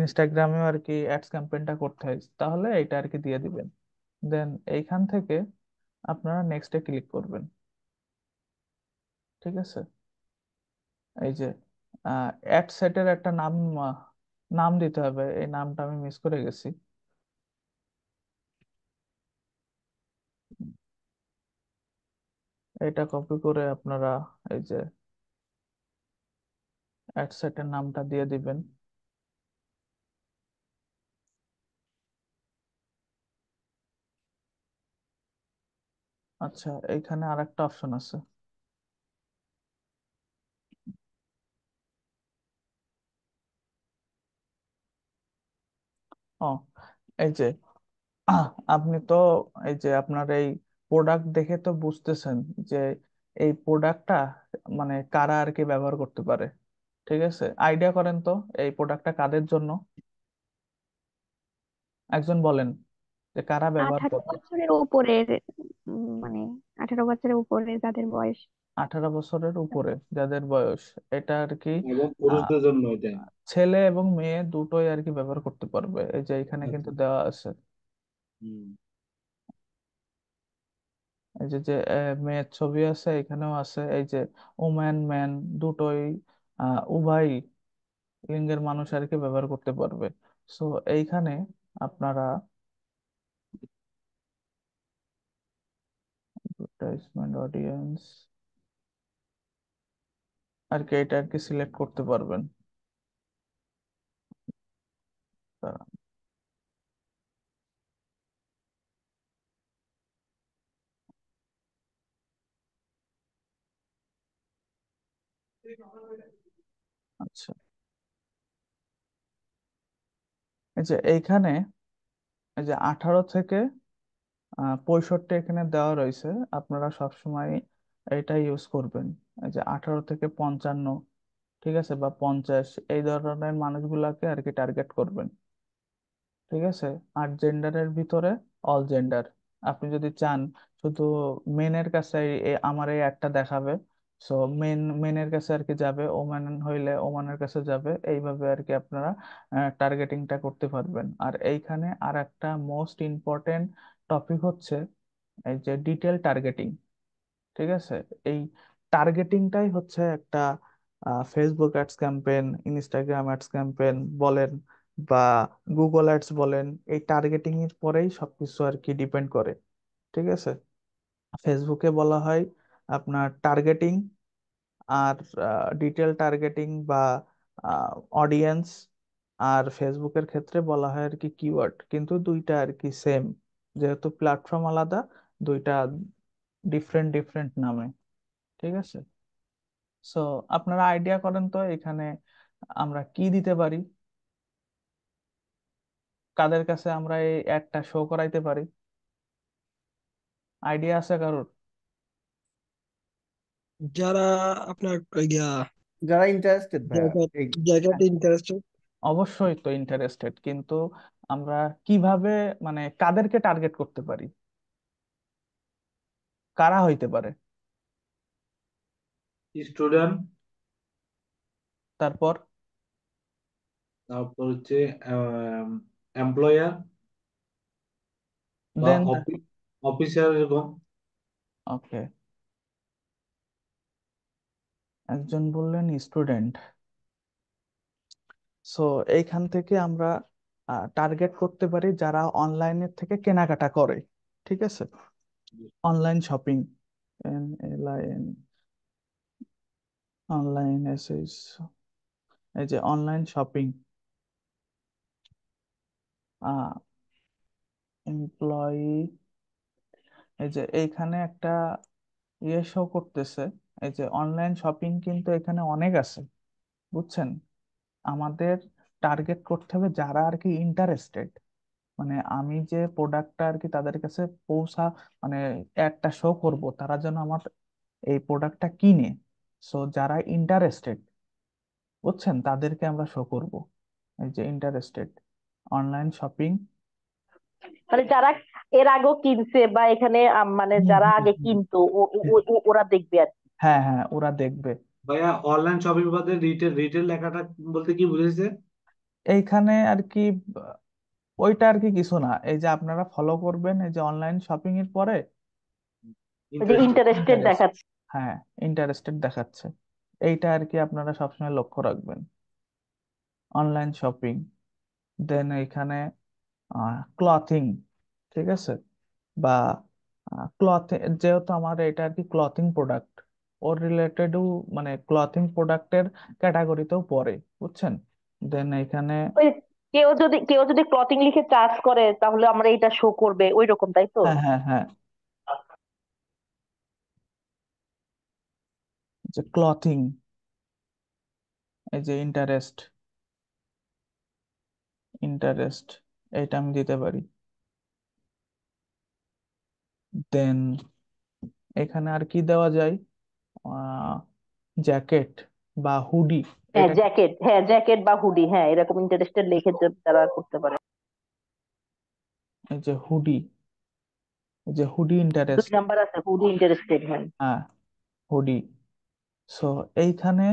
ইনস্টাগ্রামেও আর কি অ্যাডস ক্যাম্পেইনটা করতে হয় তাহলে এটা আর কি দিয়ে দিবেন দেন এইখান থেকে আপনারা নেক্সটে ক্লিক করবেন ঠিক আছে এই যে অ্যাড সেটের একটা নাম নাম দিতে হবে এই নামটা আমি মিস করে গেছি এটা কপি করে আপনারা এই যে অ্যাড সেটের নামটা দিয়ে দিবেন আচ্ছা এখানে একটা অপশন আছে ও এই যে আপনি তো এই যে আপনার এই প্রোডাক্ট দেখে তো বুঝতেছেন যে এই প্রোডাক্টটা মানে কারা আর কি ব্যবহার করতে পারে ঠিক আছে আইডিয়া করেন তো এই প্রোডাক্টটা কাদের জন্য একজন বলেন যে কারা ব্যবহার আঠারো করবে বছরের উপরের মানে আঠারো বছরের উপরে যাদের বয়স আঠারো বছরের উপরে যাদের বয়স এটা আর কি এবং পুরুষদের জন্য ছেলে এবং মেয়ে দুটোই আর কি ব্যবহার করতে পারবে এই যে এখানে আচ্ছা কিন্তু দেওয়া আছে হুম এই যে যে মেয়ের ছবি আছে এখানেও আছে এই যে ওম্যান ম্যান দুটোই আহ উভয় লিঙ্গের মানুষ আর কি ব্যবহার করতে পারবে সো এইখানে আপনারা অডিয়েন্স আর কি এটা আর কি সিলেক্ট করতে পারবেন আচ্ছা এই যে এইখানে এই যে আঠারো থেকে পঁয়ষট্টি এখানে দেওয়া রয়েছে আপনারা সবসময় এটা ইউজ করবেন এই যে আঠারো থেকে পঞ্চান্ন ঠিক আছে বা পঞ্চাশ এই ধরনের মানুষগুলাকে আর কি টার্গেট করবেন ঠিক আছে আর জেন্ডারের ভিতরে অল জেন্ডার আপনি যদি চান শুধু মেনের কাছে আমার এই একটা দেখাবে সো মেন মেনের কাছে আর কি যাবে ওম্যান হইলে ওমানের কাছে যাবে এইভাবে আর কি আপনারা টার্গেটিংটা করতে পারবেন আর এইখানে আর একটা মোস্ট ইম্পর্টেন্ট টপিক হচ্ছে এই যে ডিটেল টার্গেটিং ঠিক আছে এই টার্গেটিংটাই হচ্ছে একটা Facebook ads campaign Instagram ads campaign বলেন বা গুগল অ্যাডস বলেন এই টার্গেটিং এর পরেই সবকিছু আর কি ডিপেন্ড করে ঠিক আছে ফেসবুকে বলা হয় আপনার টার্গেটিং আর ডিটেল টার্গেটিং বা অডিয়েন্স আর ফেসবুকের ক্ষেত্রে বলা হয় আর কি কিওয়ার্ড কিন্তু দুইটা আর কি সেম যেহেতু প্ল্যাটফর্ম আলাদা দুইটা ডিফারেন্ট ডিফারেন্ট নামে ঠিক আছে সো আপনারা আইডিয়া করেন তো এখানে আমরা কি দিতে পারি কাদের কাছে আমরা এই একটা শো করাইতে পারি আইডিয়া আছে কারোর যারা আপনার যারা ইন্টারেস্টেড ইন্টারেস্টেড অবশ্যই তো ইন্টারেস্টেড কিন্তু আমরা কিভাবে মানে কাদেরকে টার্গেট করতে পারি কারা হইতে পারে স্টুডেন্ট তারপর তারপর হচ্ছে এমপ্লয়ার বা দেন অফিসার এরকম ওকে একজন বললেন স্টুডেন্ট সো এইখান থেকে আমরা টার্গেট করতে পারি যারা অনলাইনের থেকে কেনাকাটা করে ঠিক আছে online online shopping and online S S এই যে অনলাইন শপিং এমপ্লয়ি এই যে এইখানে একটা ইয়ে শো করতেছে এই যে অনলাইন শপিং কিন্তু এখানে অনেক আছে বুঝছেন আমাদের টার্গেট করতে হবে যারা আর কি ইন্টারেস্টেড মানে আমি যে প্রোডাক্টটা আর কি তাদের কাছে পৌঁছা মানে একটা শো করব তারা যেন আমার এই প্রোডাক্টটা কিনে সো যারা ইন্টারেস্টেড বুঝছেন তাদেরকে আমরা শো করব এই যে ইন্টারেস্টেড অনলাইন শপিং মানে যারা এর আগেও কিনছে বা এখানে মানে যারা আগে কিনতো ওরা দেখবে আর কি হ্যাঁ হ্যাঁ ওরা দেখবে ভাইয়া অনলাইন শপিং বাদে রিটেল রিটেল লেখাটা বলতে কি বুঝেছে এইখানে আর কি ওইটা আর কি কিছু না এই যে আপনারা ফলো করবেন এই যে অনলাইন শপিং এর পরে ইন্টারেস্টেড দেখাচ্ছে হ্যাঁ ইন্টারেস্টেড দেখাচ্ছে এইটা আর কি আপনারা সবসময় লক্ষ্য রাখবেন অনলাইন শপিং দেন এখানে ক্লথিং ঠিক আছে বা ক্লথ যেহেতু আমার এটা আর কি ক্লথিং প্রোডাক্ট ওর রিলেটেডও মানে ক্লথিং প্রোডাক্টের ক্যাটাগরিতেও পড়ে বুঝছেন দেন এখানে কেউ যদি কেউ যদি ক্লথিং লিখে চার্জ করে তাহলে আমরা এটা শো করবে ওই রকম তাই তো হ্যাঁ হ্যাঁ হ্যাঁ যে ক্লথিং এই যে ইন্টারেস্ট ইন্টারেস্ট এটা আমি দিতে পারি দেন এখানে আর কি দেওয়া যায় জ্যাকেট বা হুডি হ্যাঁ জ্যাকেট হ্যাঁ জ্যাকেট বা হুডি হ্যাঁ এরকম ইন্টারেস্টেড লেখে জন্য তারা করতে পারে আচ্ছা হুডি যে হুডি ইন্টারেস্ট দুই নাম্বার আছে হুডি ইন্টারেস্টেড হ্যাঁ হ্যাঁ হুডি সো এইখানে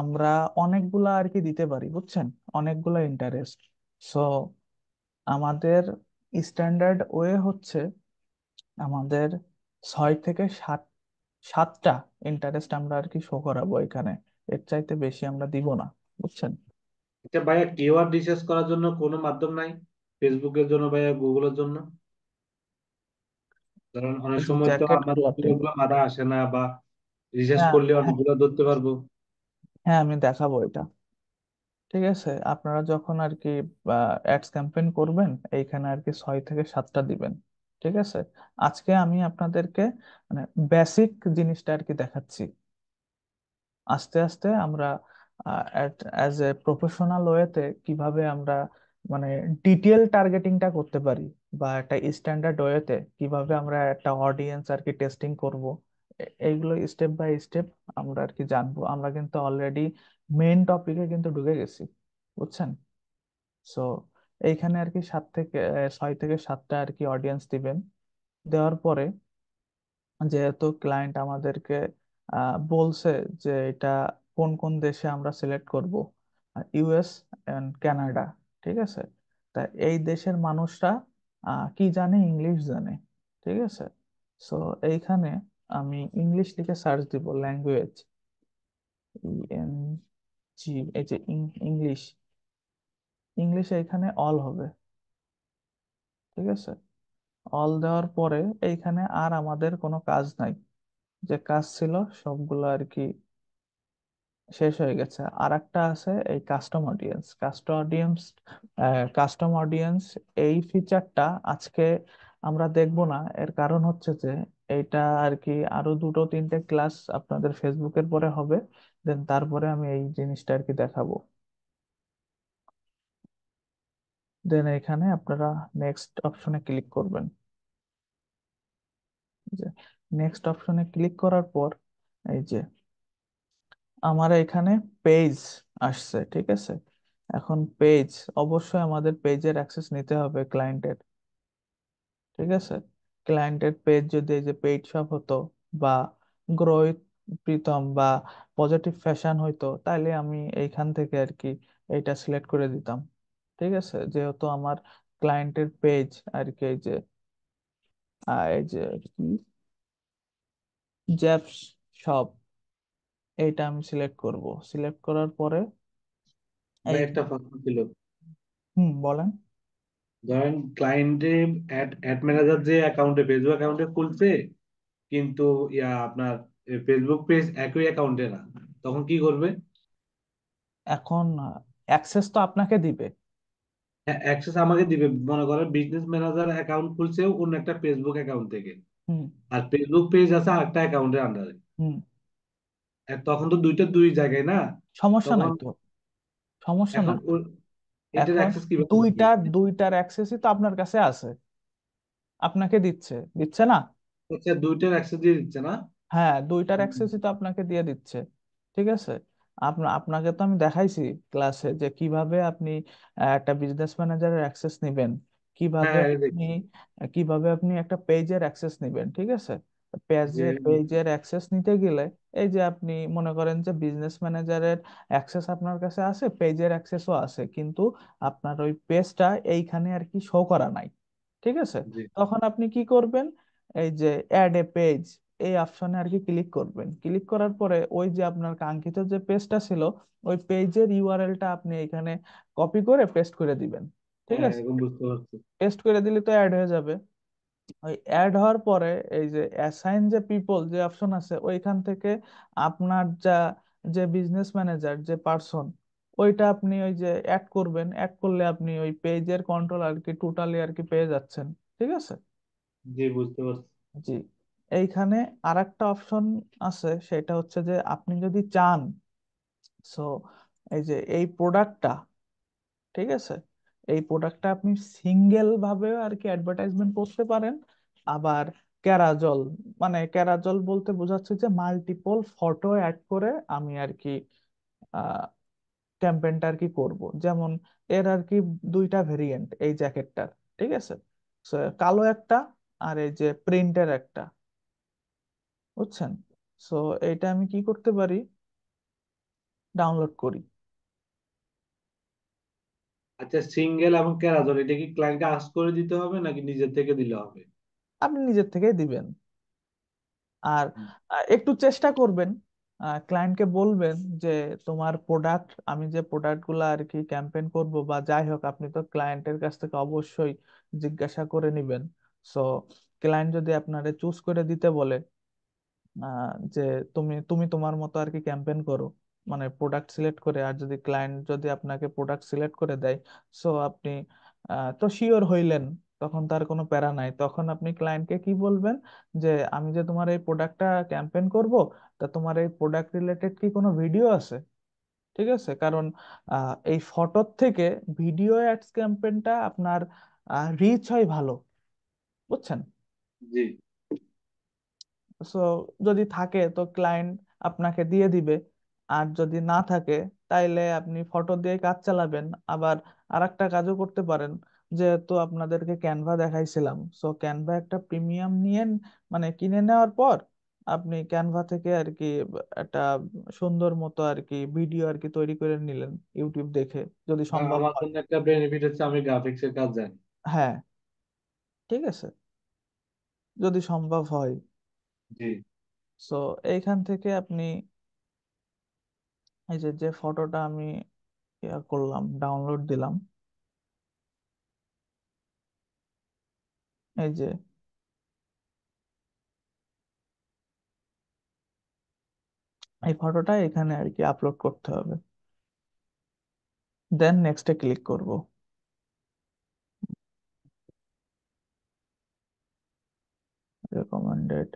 আমরা অনেকগুলা আর কি দিতে পারি বুঝছেন অনেকগুলা ইন্টারেস্ট সো আমাদের স্ট্যান্ডার্ড ওয়ে হচ্ছে আমাদের ছয় থেকে সাত সাতটা ইন্টারেস্ট আমরা আর কি শো করাবো এখানে এর চাইতে বেশি আমরা দিব না বুঝছেন এটা ভাইয়া কিওয়ার্ড রিসার্চ করার জন্য কোনো মাধ্যম নাই ফেসবুকের জন্য ভাইয়া গুগলের জন্য কারণ অনেক সময় তো আমার অতগুলো মারা আসে না বা রিসার্চ হ্যাঁ, করলে হ্যাঁ। অনেকগুলো ধরতে পারবো হ্যাঁ আমি দেখাবো এটা ঠিক আছে আপনারা যখন আর কি অ্যাডস ক্যাম্পেইন করবেন এইখানে আর কি ছয় থেকে সাতটা দিবেন ঠিক আছে আজকে আমি আপনাদেরকে মানে বেসিক জিনিসটা আর কি দেখাচ্ছি আস্তে আস্তে আমরা অ্যাজ এ প্রফেশনাল ওয়েতে কিভাবে আমরা মানে ডিটেল টার্গেটিংটা করতে পারি বা একটা স্ট্যান্ডার্ড ওয়েতে কিভাবে আমরা একটা অডিয়েন্স আর কি টেস্টিং করব এইগুলো স্টেপ বাই স্টেপ আমরা আর কি জানবো আমরা কিন্তু অলরেডি মেন টপিকে কিন্তু ঢুকে গেছি বুঝছেন সো এইখানে আর কি সাত থেকে ছয় থেকে সাতটা আর কি অডিয়েন্স দিবেন দেওয়ার পরে যেহেতু ক্লায়েন্ট আমাদেরকে বলছে যে এটা কোন কোন দেশে আমরা সিলেক্ট করব ইউএস এন্ড কানাডা ঠিক আছে তা এই দেশের মানুষরা কি জানে ইংলিশ জানে ঠিক আছে সো এইখানে আমি ইংলিশ লিখে সার্চ দিব ল্যাঙ্গুয়েজ ইএন জি এই যে ইংলিশ ইংলিশ এইখানে অল হবে ঠিক আছে অল দেওয়ার পরে এইখানে আর আমাদের কোনো কাজ নাই যে কাজ ছিল সবগুলো আর কি শেষ হয়ে গেছে আর একটা আছে এই custom audience custom audience custom audience এই ফিচারটা আজকে আমরা দেখব না এর কারণ হচ্ছে যে এইটা আর কি আরো দুটো তিনটে ক্লাস আপনাদের ফেসবুকের পরে হবে দেন তারপরে আমি এই জিনিসটা আর কি দেখাবো দেন এখানে আপনারা নেক্সট অপশনে ক্লিক করবেন নেক্সট অপশনে ক্লিক করার পর এই যে আমার এখানে পেজ আসছে ঠিক আছে এখন পেজ অবশ্যই আমাদের পেজের অ্যাক্সেস নিতে হবে ক্লায়েন্টের ঠিক আছে ক্লায়েন্টের পেজ যদি এই যে পেইড শপ হতো বা গ্রোইথ প্রীতম বা পজিটিভ ফ্যাশন হইতো তাহলে আমি এইখান থেকে আর কি এটা সিলেক্ট করে দিতাম ঠিক আছে যেহেতু আমার ক্লায়েন্টের পেজ আর কি এই যে এই যে জ্যাপস শপ এটা আমি সিলেক্ট করব সিলেক্ট করার পরে এই একটা প্রশ্ন ছিল হুম বলেন ধরেন ক্লায়েন্টে অ্যাড অ্যাড ম্যানেজার যে অ্যাকাউন্টে ফেসবুক অ্যাকাউন্টে খুলছে কিন্তু ইয়া আপনার ফেসবুক পেজ একই অ্যাকাউন্টে না তখন কি করবে এখন অ্যাক্সেস তো আপনাকে দিবে হ্যাঁ অ্যাক্সেস আমাকে দিবে মনে করেন বিজনেস ম্যানেজার অ্যাকাউন্ট খুলছে অন্য একটা ফেসবুক অ্যাকাউন্ট থেকে হুম আর ফেসবুক পেজ আছে আরেকটা অ্যাকাউন্টের আন্ডারে হুম আর তখন তো দুইটা দুই জায়গায় না সমস্যা তখন নাই তো সমস্যা না ওর এটার এখন অ্যাক্সেস কিভাবে দিবে দুইটার দুইটার অ্যাক্সেসই তো আপনার কাছে আছে আপনাকে দিচ্ছে দিচ্ছে না আচ্ছা দুইটার অ্যাক্সেস দিয়ে দিচ্ছে না হ্যাঁ দুইটার অ্যাক্সেসই তো আপনাকে দিয়ে দিচ্ছে ঠিক আছে আপনা আপনাকে তো আমি দেখাইছি ক্লাসে যে কিভাবে আপনি আহ, একটা বিজনেস ম্যানেজারের অ্যাক্সেস নেবেন কিভাবে হ্যাঁ আপনি দেখি কিভাবে আপনি একটা পেজের অ্যাক্সেস নেবেন ঠিক আছে পেজের পেজের অ্যাক্সেস নিতে গেলে এই যে আপনি মনে করেন যে বিজনেস ম্যানেজারের অ্যাক্সেস আপনার কাছে আছে পেজের অ্যাক্সেসও আছে কিন্তু আপনার ওই পেজটা এইখানে আর কি শো করা নাই ঠিক আছে জি তখন আপনি কি করবেন এই যে অ্যাড এ পেজ এই অপশনে আর কি ক্লিক করবেন ক্লিক করার পরে ওই যে আপনার কাঙ্ক্ষিত যে পেজটা ছিল ওই পেজের ইউআরএলটা আপনি এখানে কপি করে পেস্ট করে দিবেন ঠিক হ্যাঁ, আছে বুঝতে পারছি পেস্ট করে দিলে তো অ্যাড হয়ে যাবে ওই অ্যাড হওয়ার পরে এই যে অ্যাসাইন যে পিপল যে অপশন আছে ওইখান থেকে আপনার যা যে বিজনেস ম্যানেজার যে পার্সন ওইটা আপনি ওই যে অ্যাড করবেন অ্যাড করলে আপনি ওই পেজের কন্ট্রোল আর কি টোটালি আর কি পেয়ে যাচ্ছেন ঠিক আছে জি বুঝতে পারছি জি এইখানে আর একটা অপশন আছে সেটা হচ্ছে যে আপনি যদি চান সো এই যে এই প্রোডাক্টটা ঠিক আছে এই প্রোডাক্টটা আপনি সিঙ্গেল ভাবে আর কি অ্যাডভার্টাইজমেন্ট করতে পারেন আবার ক্যারাজল মানে ক্যারাজল বলতে বোঝাচ্ছে যে মাল্টিপল ফটো অ্যাড করে আমি আর কি ক্যাম্পেনটা আর কি করব যেমন এর আর কি দুইটা ভেরিয়েন্ট এই জ্যাকেটটার ঠিক আছে কালো একটা আর এই যে প্রিন্টের একটা বুঝছেন সো এটা আমি কি করতে পারি ডাউনলোড করি আচ্ছা সিঙ্গেল এবং ক্যারাজন এটা কি ক্লায়েন্টকে আস্ক করে দিতে হবে নাকি নিজের থেকে দিলে হবে আপনি নিজের থেকেই দিবেন আর একটু চেষ্টা করবেন ক্লায়েন্টকে বলবেন যে তোমার প্রোডাক্ট আমি যে প্রোডাক্ট গুলা আর কি ক্যাম্পেইন করব বা যাই হোক আপনি তো ক্লায়েন্টের কাছ থেকে অবশ্যই জিজ্ঞাসা করে নিবেন সো ক্লায়েন্ট যদি আপনারে চুজ করে দিতে বলে আহ, যে তুমি তুমি তোমার মতো আর কি ক্যাম্পেইন করো মানে প্রোডাক্ট সিলেক্ট করে আর যদি ক্লায়েন্ট যদি আপনাকে প্রোডাক্ট সিলেক্ট করে দেয় সো আপনি তো শিওর হইলেন তখন তার কোনো প্যারা নাই তখন আপনি ক্লায়েন্টকে কি বলবেন যে আমি যে তোমার এই প্রোডাক্টটা ক্যাম্পেন করব তা তোমার এই প্রোডাক্ট রিলেটেড কি কোনো ভিডিও আছে ঠিক আছে কারণ এই ফটোর থেকে ভিডিও অ্যাডস ক্যাম্পেনটা আপনার রিচ হয় ভালো বুঝছেন জি সো যদি থাকে তো ক্লায়েন্ট আপনাকে দিয়ে দিবে আর যদি না থাকে তাইলে আপনি ফটো দিয়ে কাজ চালাবেন আবার আরেকটা কাজও করতে পারেন যেহেতু আপনাদেরকে ক্যানভা দেখাইছিলাম সো ক্যানভা একটা প্রিমিয়াম নিয়ে মানে কিনে নেওয়ার পর আপনি ক্যানভা থেকে আর কি একটা সুন্দর মতো আর কি ভিডিও আর কি তৈরি করে নিলেন ইউটিউব দেখে যদি হ্যাঁ, সম্ভব আমার হয় জন্য একটা বেনিফিট হচ্ছে আমি এর কাজ জানি হ্যাঁ ঠিক আছে যদি সম্ভব হয় জি সো এইখান থেকে আপনি এই যে যে ফটোটা আমি ইয়া করলাম ডাউনলোড দিলাম এই যে এই ফটোটা এখানে আর কি আপলোড করতে হবে দেন নেক্সটে ক্লিক করব রেকমেন্ডেড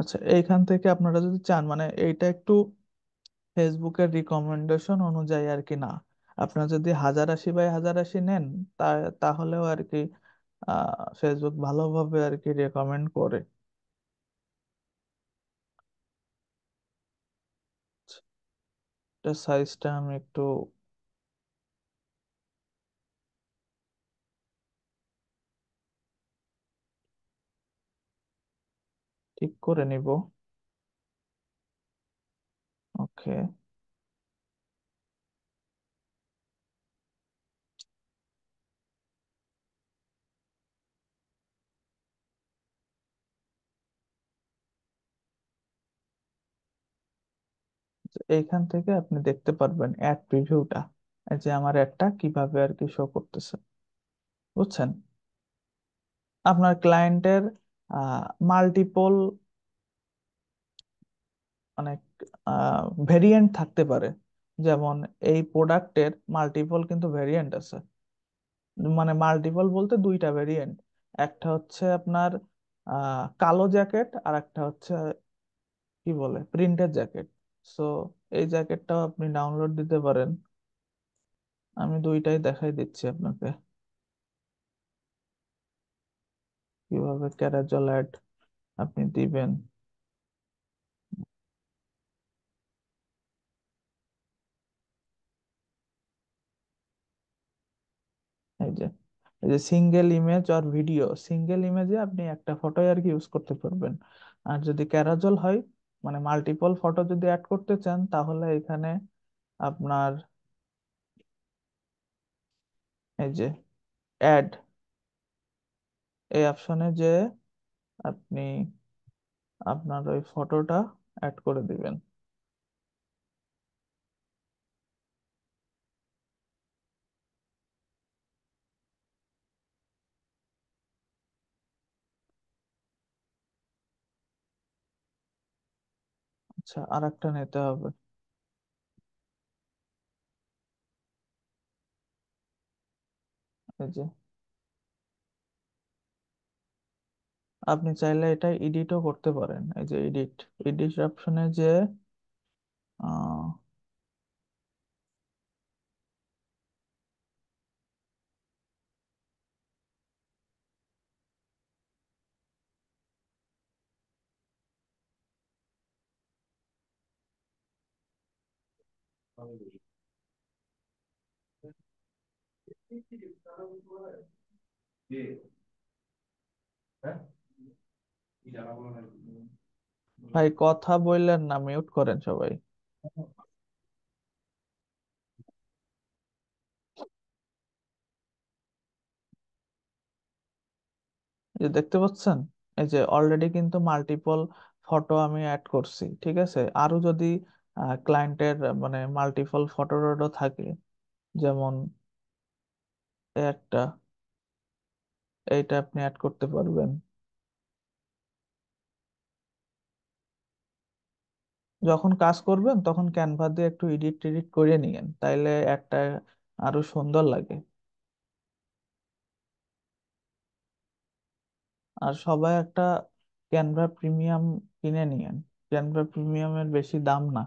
আচ্ছা এইখান থেকে আপনারা যদি চান মানে এইটা একটু ফেসবুকের রিকমেন্ডেশন অনুযায়ী আর কি না আপনার যদি হাজার আশি বাই হাজার আশি নেন তা তাহলেও আর কি ফেসবুক ভালোভাবে আর কি রেকমেন্ড করে সাইজটা আচ্ছা, আমি একটু ঠিক করে নিব Okay. এখান থেকে আপনি দেখতে পারবেন অ্যাড প্রিভিউটা যে আমার অ্যাডটা কিভাবে আর কি শো করতেছে বুঝছেন আপনার ক্লায়েন্টের মাল্টিপল অনেক ভেরিয়েন্ট থাকতে পারে যেমন এই প্রোডাক্টের মাল্টিপল কিন্তু ভেরিয়েন্ট আছে মানে মাল্টিপল বলতে দুইটা ভেরিয়েন্ট একটা হচ্ছে আপনার কালো জ্যাকেট আর একটা হচ্ছে কি বলে প্রিন্টেড জ্যাকেট সো এই জ্যাকেটটাও আপনি ডাউনলোড দিতে পারেন আমি দুইটাই দেখাই দিচ্ছি আপনাকে কিভাবে ক্যারাজল অ্যাড আপনি দিবেন এই যে সিঙ্গেল ইমেজ আর ভিডিও সিঙ্গেল ইমেজে আপনি একটা ফটোই আর কি ইউজ করতে পারবেন আর যদি ক্যারাজল হয় মানে মাল্টিপল ফটো যদি অ্যাড করতে চান তাহলে এখানে আপনার এই যে অ্যাড এই অপশনে যে আপনি আপনার ওই ফটোটা অ্যাড করে দিবেন আচ্ছা আর একটা নিতে হবে এই যে আপনি চাইলে এটা এডিটও করতে পারেন এই যে এডিট এডিট অপশনে যে ভাই কথা বললেন না মিউট করেন সবাই যে দেখতে পাচ্ছেন এই যে অলরেডি কিন্তু মাল্টিপল ফটো আমি অ্যাড করছি ঠিক আছে আরো যদি ক্লায়েন্টের মানে মাল্টিপল ফটো ফটোরোডও থাকে যেমন একটা এইটা আপনি অ্যাড করতে পারবেন যখন কাজ করবেন তখন ক্যানভা দিয়ে একটু এডিট টেডিট করে নিয়েন তাইলে একটা আরো সুন্দর লাগে আর সবাই একটা ক্যানভা প্রিমিয়াম কিনে নিয়েন ক্যানভা প্রিমিয়ামের বেশি দাম না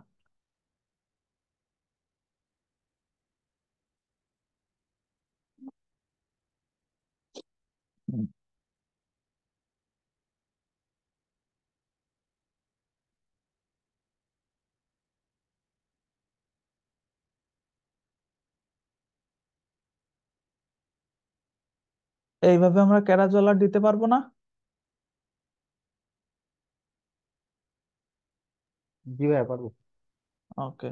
এইভাবে আমরা কেরাজল আর দিতে পারবো না জি ভাইয়া পারবো ওকে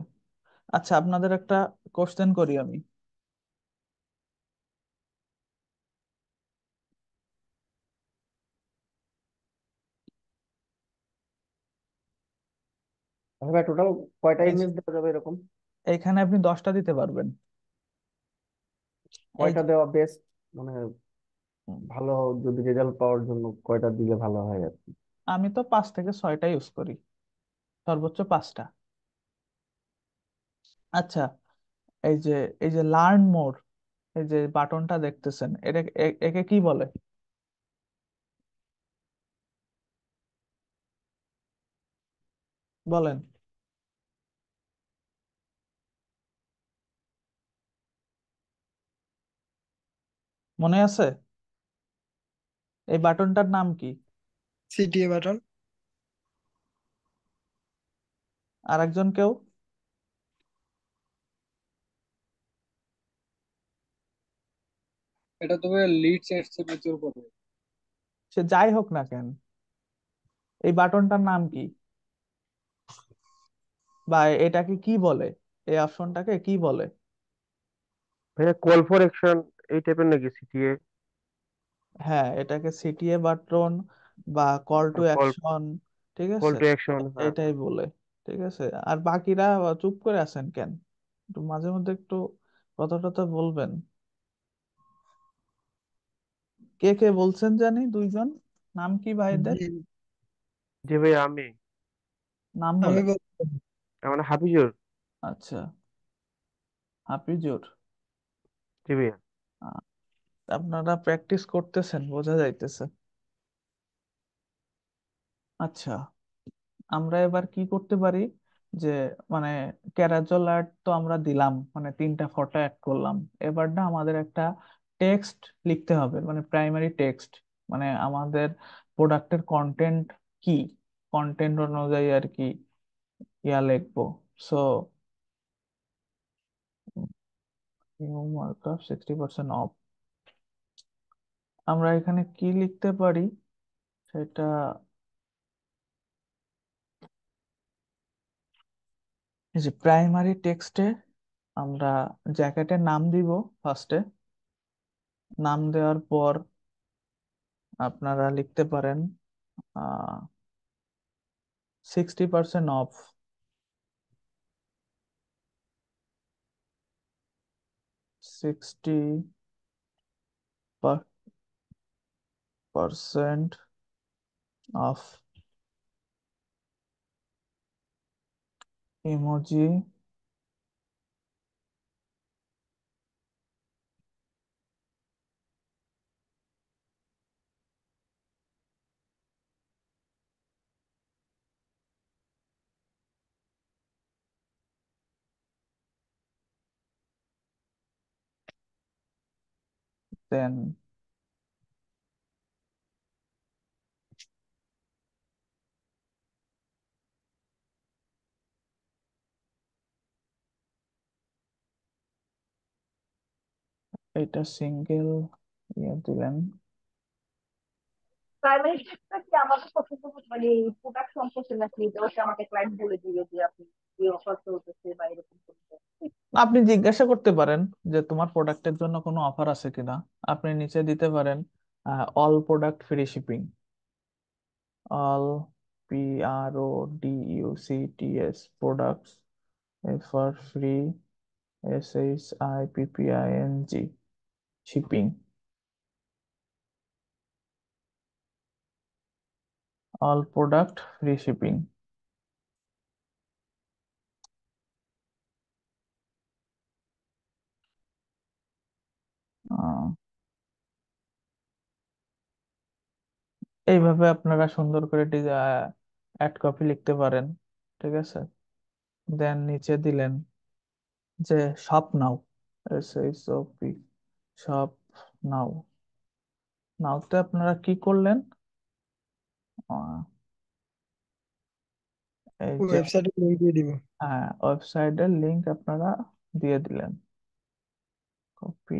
আচ্ছা আপনাদের একটা কোশ্চেন করি আমি আচ্ছা ভাই টোটাল কয়টা ইমেজ দেওয়া যাবে এরকম এইখানে আপনি দশটা দিতে পারবেন এই কয়টা দেওয়া বেস্ট মানে ভালো যদি রেজাল্ট পাওয়ার জন্য কয়টা দিলে ভালো হয় আর কি আমি তো পাঁচ থেকে ছয়টা ইউজ করি সর্বোচ্চ পাঁচটা আচ্ছা এই যে এই যে লার্ন মোর এই যে বাটনটা দেখতেছেন এটা একে কি বলে বলেন মনে আছে এই বাটনটার নাম কি সিটিএ বাটন আর একজন কেউ এটা তবে লিড সেটসের উপর পড়বে সে যাই হোক না কেন এই বাটনটার নাম কি বা এটাকে কি বলে এই অপশনটাকে কি বলে ভাইয়া কল ফর অ্যাকশন এই টাইপের নাকি সিটিএ হ্যাঁ এটাকে সিটিএ বাটন বা কল টু কল অ্যাকশন ঠিক কল আছে টু অ্যাকশন হ্যাঁ এটাই বলে ঠিক আছে আর বাকিরা চুপ করে আছেন কেন একটু মাঝে মধ্যে একটু কথা টথা বলবেন কে কে বলছেন জানি দুইজন নাম কি ভাইদের জি ভাই আমি নাম আমি বলেন বলবো আমার হাফিজুর আচ্ছা হাফিজুর জি ভাই আপনারা প্র্যাকটিস করতেছেন বোঝা যাইতেছে আচ্ছা আমরা এবার কি করতে পারি যে মানে ক্যারাজল আর্ট তো আমরা দিলাম মানে তিনটা ফটো অ্যাড করলাম এবার না আমাদের একটা টেক্সট লিখতে হবে মানে প্রাইমারি টেক্সট মানে আমাদের প্রোডাক্টের কন্টেন্ট কি কন্টেন্ট অনুযায়ী আর কি ইয়া লিখবো so markup sixty percent off আমরা এখানে কি লিখতে পারি সেটা এই যে প্রাইমারি টেক্সটে আমরা জ্যাকেটে নাম দিব ফার্স্টে নাম দেওয়ার পর আপনারা লিখতে পারেন sixty percent off sixty per percent of emoji then এটা সিঙ্গেল ইয়ে দিলেন প্রাইমারি কি আমাকে পছন্দ মানে প্রোডাক্ট সম্পর্কে নাকি এটা আমাকে ক্লায়েন্ট বলে যে আপনি এই অফার চলতেছে বা এরকম আপনি জিজ্ঞাসা করতে পারেন যে তোমার প্রোডাক্টের জন্য কোনো অফার আছে কিনা আপনি নিচে দিতে পারেন all product free shipping all P R O D U C T S products for free S H I P P I N G shipping all product free shipping এইভাবে আপনারা সুন্দর করে অ্যাড কপি লিখতে পারেন ঠিক আছে দেন নিচে দিলেন যে shop now S S O P সব নাও নাওতে আপনারা কি করলেন ওয়েবসাইটের লিংক দিয়ে দিব হ্যাঁ ওয়েবসাইটের লিংক আপনারা দিয়ে দিলেন কপি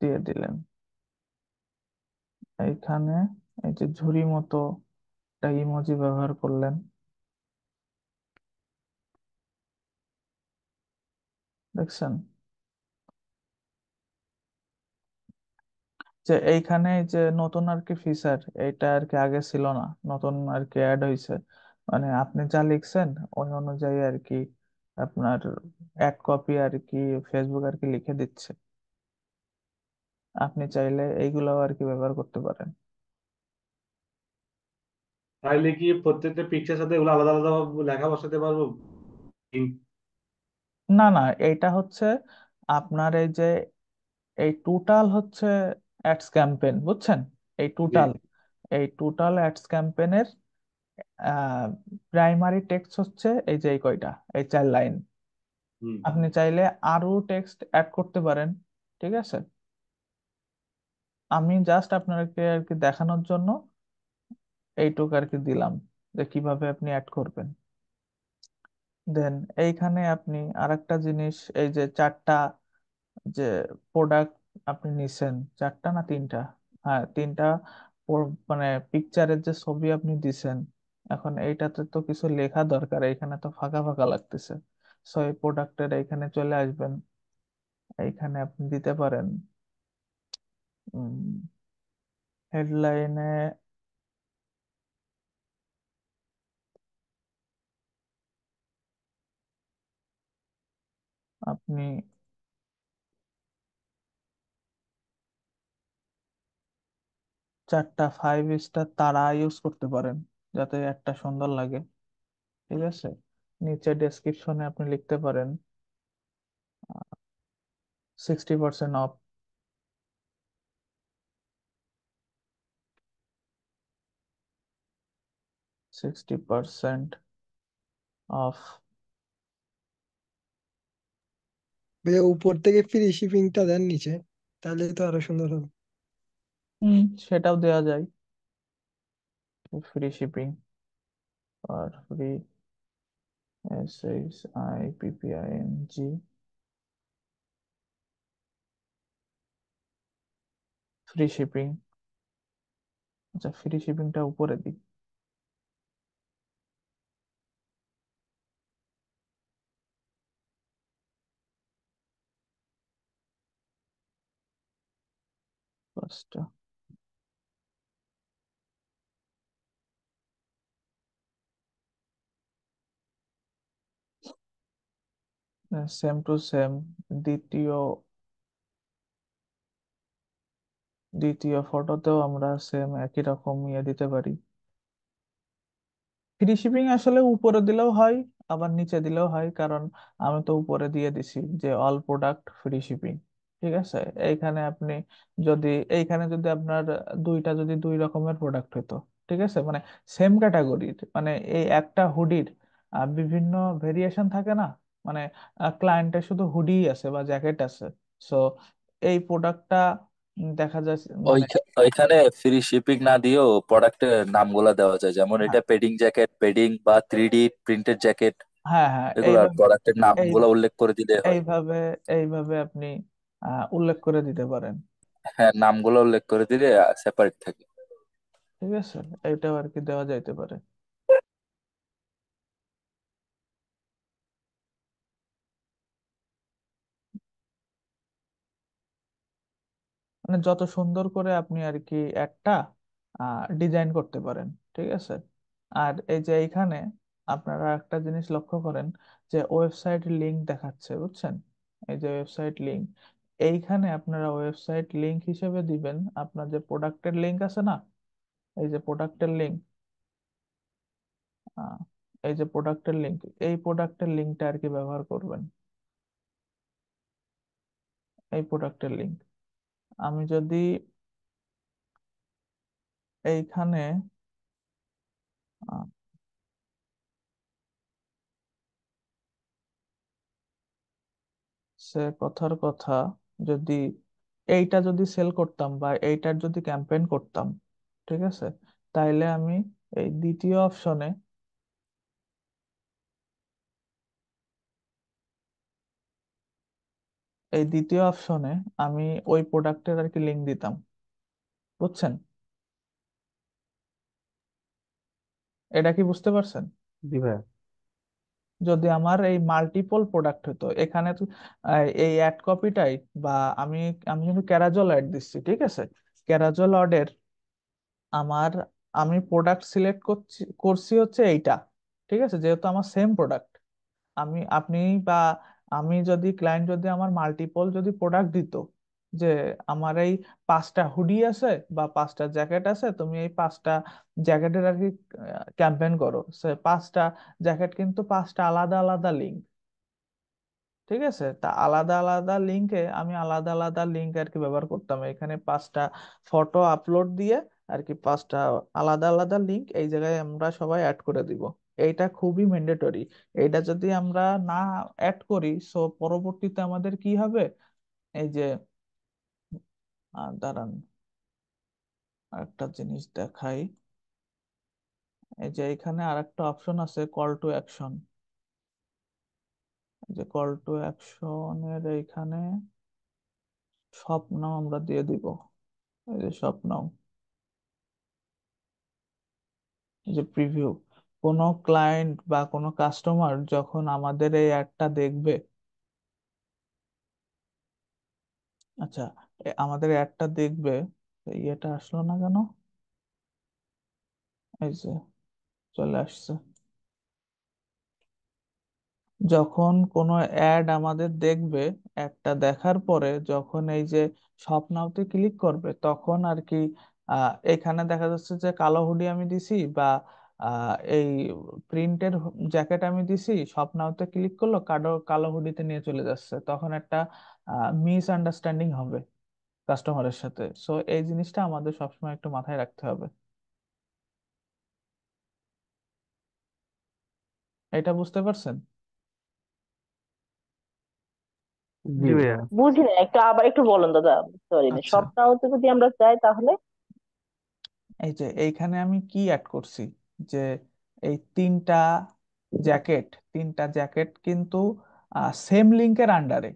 দিয়ে দিলেন এইখানে এই যে ঝুড়ি মতো একটা ইমোজি ব্যবহার করলেন দেখছেন যে এইখানে যে নতুন আর কি ফিচার এটা আর কি আগে ছিল না নতুন আর কি অ্যাড হয়েছে মানে আপনি যা লিখছেন ওই অনুযায়ী আর কি আপনার এক কপি আর কি ফেসবুক আর কি লিখে দিচ্ছে আপনি চাইলে এইগুলাও আর কি ব্যবহার করতে পারেন তাইলে কি প্রত্যেকটা পিকচার সাথে এগুলো আলাদা আলাদা লেখা বসাতে পারবো না না এইটা হচ্ছে আপনার এই যে এই টোটাল হচ্ছে অ্যাডস ক্যাম্পেন বুঝছেন এই জি টোটাল এই টোটাল অ্যাডস ক্যাম্পেনের প্রাইমারি টেক্সট হচ্ছে এই যে এই কয়টা এই চার লাইন হুম আপনি চাইলে আরো টেক্সট অ্যাড করতে পারেন ঠিক আছে আমি জাস্ট আপনাকে আর কি দেখানোর জন্য এইটুকু আর কি দিলাম যে কিভাবে আপনি অ্যাড করবেন দেন এইখানে আপনি আরেকটা জিনিস এই যে চারটা যে প্রোডাক্ট আপনি নিছেন চারটা না তিনটা হ্যাঁ তিনটা মানে পিকচারের যে ছবি আপনি দিছেন এখন এইটাতে তো কিছু লেখা দরকার এইখানে তো ফাঁকা ফাঁকা লাগতেছে সো এই প্রোডাক্টের এইখানে চলে আসবেন এইখানে আপনি দিতে পারেন হেডলাইনে আপনি চারটা ফাইভ স্টার তারা ইউজ করতে পারেন যাতে একটা সুন্দর লাগে ঠিক আছে নিচে ডেসক্রিপশনে আপনি লিখতে পারেন sixty percent off sixty percent off উপর থেকে ফ্রি শিপিংটা দেন নিচে তাহলে তো আরো সুন্দর হবে হুম সেটাও দেওয়া যায় ফ্রি শিপিং আর free S S I P P I N G free shipping আচ্ছা ফ্রি শিপিংটা উপরে দিই supposed to. Same to same দ্বিতীয় দ্বিতীয় ফটোতেও আমরা সেম একই রকম ইয়ে দিতে পারি ফ্রি শিপিং আসলে উপরে দিলেও হয় আবার নিচে দিলেও হয় কারণ আমি তো উপরে দিয়ে দিছি যে অল প্রোডাক্ট ফ্রি শিপিং ঠিক আছে এইখানে আপনি যদি এইখানে যদি আপনার দুইটা যদি দুই রকমের প্রোডাক্ট হতো ঠিক আছে মানে সেম ক্যাটাগরির মানে এই একটা হুডির বিভিন্ন ভেরিয়েশন থাকে না মানে ক্লায়েন্টের শুধু হুডি আছে বা জ্যাকেট আছে সো এই প্রোডাক্টটা দেখা যায় মানে ওইখানে ফ্রি শিপিং না দিয়েও প্রোডাক্টের নামগুলা দেওয়া যায় যেমন হ্যাঁ। এটা পেডিং জ্যাকেট পেডিং বা থ্রি ডি প্রিন্টেড জ্যাকেট হ্যাঁ হ্যাঁ এগুলার প্রোডাক্টের নাম নামগুলা উল্লেখ করে দিলে হয় এইভাবে এইভাবে আপনি উল্লেখ করে দিতে পারেন হ্যাঁ নামগুলো উল্লেখ করে দিলে সেপারেট থাকে ঠিক আছে এইটাও আর কি দেওয়া যাইতে পারে মানে যত সুন্দর করে আপনি আর কি একটা ডিজাইন করতে পারেন ঠিক আছে আর এই যে এইখানে আপনারা একটা জিনিস লক্ষ্য করেন যে ওয়েবসাইট লিংক দেখাচ্ছে বুঝছেন এই যে ওয়েবসাইট লিংক এইখানে আপনারা ওয়েবসাইট লিংক হিসেবে দিবেন আপনার যে প্রোডাক্টের লিংক আছে না এই যে প্রোডাক্টের লিংক এই যে প্রোডাক্টের লিংক এই প্রোডাক্টের লিঙ্কটা আর কি ব্যবহার করবেন এই প্রোডাক্টের লিংক আমি যদি এইখানে সে কথার কথা যদি এইটা যদি সেল করতাম বা এইটার যদি ক্যাম্পেইন করতাম ঠিক আছে তাইলে আমি এই দ্বিতীয় অপশনে এই দ্বিতীয় অপশনে আমি ওই প্রোডাক্টের আর কি লিঙ্ক দিতাম বুঝছেন এটা কি বুঝতে পারছেন জি ভাইয়া যদি আমার এই মাল্টিপল প্রোডাক্ট হতো এখানে তো এই অ্যাড কপিটাই বা আমি আমি কিন্তু ক্যারাজল অ্যাড দিচ্ছি ঠিক আছে ক্যারাজল অর্ডের আমার আমি প্রোডাক্ট সিলেক্ট করছি করছি হচ্ছে এইটা ঠিক আছে যেহেতু আমার সেম প্রোডাক্ট আমি আপনি বা আমি যদি ক্লায়েন্ট যদি আমার মাল্টিপল যদি প্রোডাক্ট দিত যে আমার এই পাঁচটা হুডি আছে বা পাঁচটা জ্যাকেট আছে তুমি এই পাঁচটা জ্যাকেটের আর কি ক্যাম্পেন করো সে পাঁচটা জ্যাকেট কিন্তু পাঁচটা আলাদা আলাদা লিঙ্ক ঠিক আছে তা আলাদা আলাদা লিঙ্কে আমি আলাদা আলাদা লিঙ্ক আর কি ব্যবহার করতাম এখানে পাঁচটা ফটো আপলোড দিয়ে আর কি পাঁচটা আলাদা আলাদা লিঙ্ক এই জায়গায় আমরা সবাই অ্যাড করে দিব এইটা খুবই ম্যান্ডেটরি এইটা যদি আমরা না অ্যাড করি সো পরবর্তীতে আমাদের কি হবে এই যে আর দাঁড়ান আরেকটা জিনিস দেখাই এই যে এখানে একটা অপশন আছে কল টু অ্যাকশন যে কল টু অ্যাকশনের এইখানে স্বপ্ন আমরা দিয়ে দিব এই যে এই যে প্রিভিউ কোনো ক্লায়েন্ট বা কোনো কাস্টমার যখন আমাদের এই অ্যাডটা দেখবে আচ্ছা আমাদের অ্যাডটা দেখবে ইয়েটা আসলো না কেন এই যে চলে আসছে যখন কোনো অ্যাড আমাদের দেখবে একটা দেখার পরে যখন এই যে স্বপ্নাওতে ক্লিক করবে তখন আর কি এখানে দেখা যাচ্ছে যে কালো হুডি আমি দিছি বা এই প্রিন্টের জ্যাকেট আমি দিছি স্বপ্নাওতে ক্লিক করলো কালো কালো হুডিতে নিয়ে চলে যাচ্ছে তখন একটা মিস আন্ডারস্ট্যান্ডিং হবে কাস্টমারের সাথে সো এই জিনিসটা আমাদের সবসময় একটু মাথায় রাখতে হবে এটা বুঝতে পারছেন জি ভাইয়া বুঝি না একটু আবার একটু বলুন দাদা বুঝতে পারিনি আচ্ছা সপ্তাহতে যদি আমরা যাই তাহলে এই যে এইখানে আমি কি অ্যাড করছি যে এই তিনটা জ্যাকেট তিনটা জ্যাকেট কিন্তু সেম লিঙ্কের আন্ডারে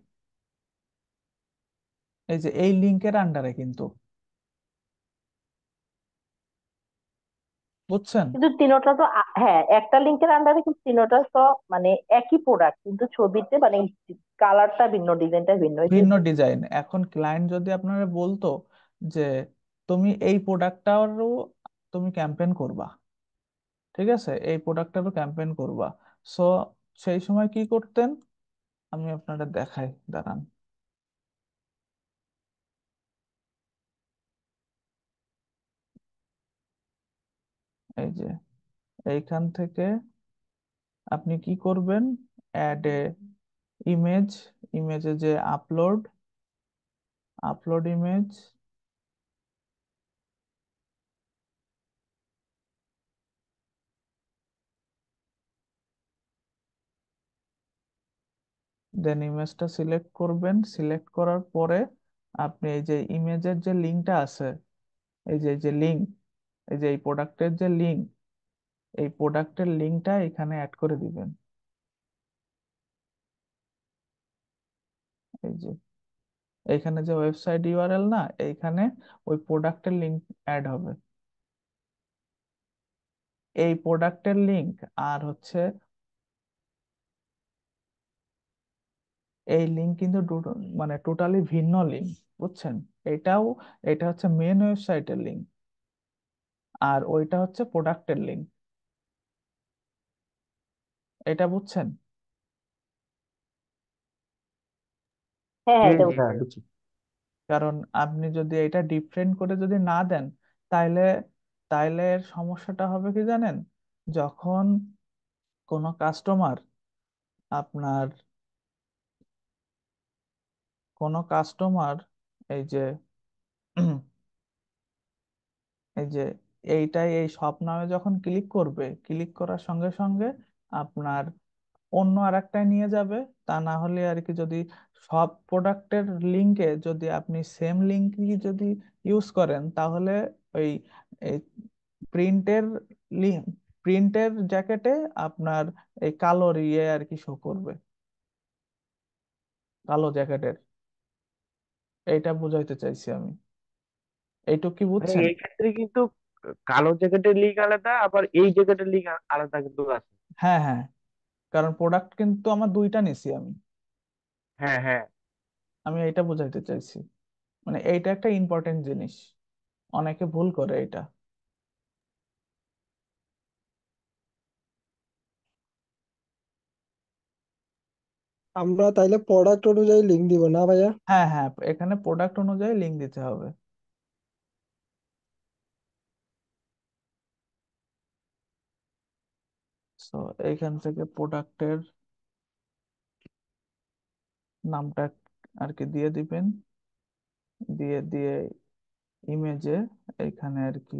এই যে এই লিঙ্কের আন্ডারে কিন্তু বুঝছেন কিন্তু তিনোটা তো হ্যাঁ একটা লিংকের আন্ডারে কিন্তু তিনোটা তো মানে একই প্রোডাক্ট কিন্তু ছবিতে মানে কালারটা ভিন্ন ডিজাইনটা ভিন্ন ভিন্ন ডিজাইন এখন ক্লায়েন্ট যদি আপনারা বলতো যে তুমি এই প্রোডাক্টটারও তুমি ক্যাম্পেন করবা ঠিক আছে এই প্রোডাক্টটারও ক্যাম্পেন করবা সো সেই সময় কি করতেন আমি আপনারা দেখাই দাঁড়ান এই যে এইখান থেকে আপনি কি করবেন অ্যাড এ ইমেজ ইমেজে যে আপলোড আপলোড ইমেজ দেন ইমেজটা সিলেক্ট করবেন সিলেক্ট করার পরে আপনি এই যে ইমেজের যে লিঙ্কটা আছে এই যে এই যে লিঙ্ক এই যে এই প্রোডাক্টের যে লিঙ্ক এই প্রোডাক্টের লিঙ্কটা এখানে অ্যাড করে দিবেন এই যে এইখানে যে ওয়েবসাইট ইউআরএল না এইখানে ওই প্রোডাক্টের লিঙ্ক অ্যাড হবে এই প্রোডাক্টের লিঙ্ক আর হচ্ছে এই লিঙ্ক কিন্তু মানে টোটালি ভিন্ন লিঙ্ক বুঝছেন এটাও এটা হচ্ছে মেন ওয়েবসাইটের লিঙ্ক আর ওইটা হচ্ছে প্রোডাক্টের লিঙ্ক এটা বুঝছেন হ্যাঁ, হ্যাঁ এটা হ্যাঁ, হ্যাঁ বুঝছি কারণ আপনি যদি এটা ডিফারেন্ট করে যদি না দেন তাইলে তাইলে এর সমস্যাটা হবে কি জানেন যখন কোনো কাস্টমার আপনার কোনো কাস্টমার এই যে এই যে এইটাই এই সব নামে যখন ক্লিক করবে ক্লিক করার সঙ্গে সঙ্গে আপনার অন্য আর একটাই নিয়ে যাবে তা না হলে আর কি যদি সব প্রোডাক্টের লিঙ্কে যদি আপনি সেম লিঙ্কই যদি ইউজ করেন তাহলে ওই প্রিন্টের লিঙ্ক প্রিন্টের জ্যাকেটে আপনার এই কালো ইয়ে আর কি শো করবে কালো জ্যাকেটের এটা বুঝাইতে চাইছি আমি এইটুকু কি মানে বুঝছেন এই ক্ষেত্রে কিন্তু কালো জ্যাকেটের লিগ আলাদা আবার এই জ্যাকেটের লিগ আলাদা কিন্তু আছে হ্যাঁ হ্যাঁ কারণ প্রোডাক্ট কিন্তু আমার দুইটা নিছি আমি হ্যাঁ হ্যাঁ আমি এটা বোঝাইতে চাইছি মানে এইটা একটা ইম্পর্টেন্ট জিনিস অনেকে ভুল করে এটা আমরা তাইলে প্রোডাক্ট অনুযায়ী লিঙ্ক দিব না ভাইয়া হ্যাঁ হ্যাঁ এখানে প্রোডাক্ট অনুযায়ী লিঙ্ক দিতে হবে সো এইখান থেকে প্রোডাক্টের নামটা আর কি দিয়ে দিবেন দিয়ে দিয়ে ইমেজে এখানে আর কি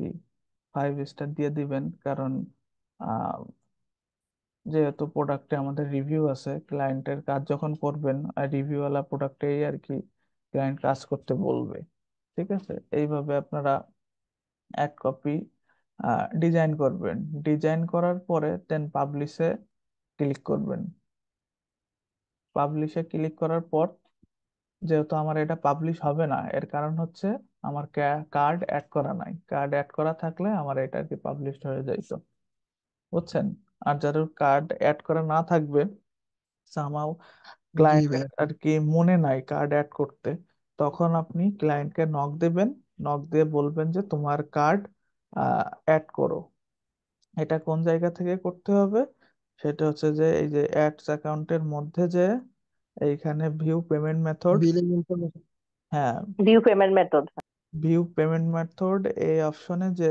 ফাইভ স্টার দিয়ে দিবেন কারণ যেহেতু প্রোডাক্টে আমাদের রিভিউ আছে ক্লায়েন্টের কাজ যখন করবেন আর রিভিউওয়ালা প্রোডাক্টেই আর কি ক্লায়েন্ট কাজ করতে বলবে ঠিক আছে এইভাবে আপনারা এক কপি ডিজাইন করবেন ডিজাইন করার পরে দেন পাবলিশে ক্লিক করবেন পাবলিশে ক্লিক করার পর যেহেতু আমার এটা পাবলিশ হবে না এর কারণ হচ্ছে আমার কার্ড অ্যাড করা নাই কার্ড অ্যাড করা থাকলে আমার এটা আর কি পাবলিশ হয়ে যাইত বুঝছেন আর যাদের কার্ড অ্যাড করা না থাকবে সামাও ক্লায়েন্ট আর কি মনে নাই কার্ড অ্যাড করতে তখন আপনি ক্লায়েন্টকে নক দেবেন নক দিয়ে বলবেন যে তোমার কার্ড অ্যাড করো এটা কোন জায়গা থেকে করতে হবে সেটা হচ্ছে যে এই যে অ্যাডস অ্যাকাউন্টের মধ্যে যে এইখানে view payment method billing information হ্যাঁ view payment method view payment method এই অপশনে যে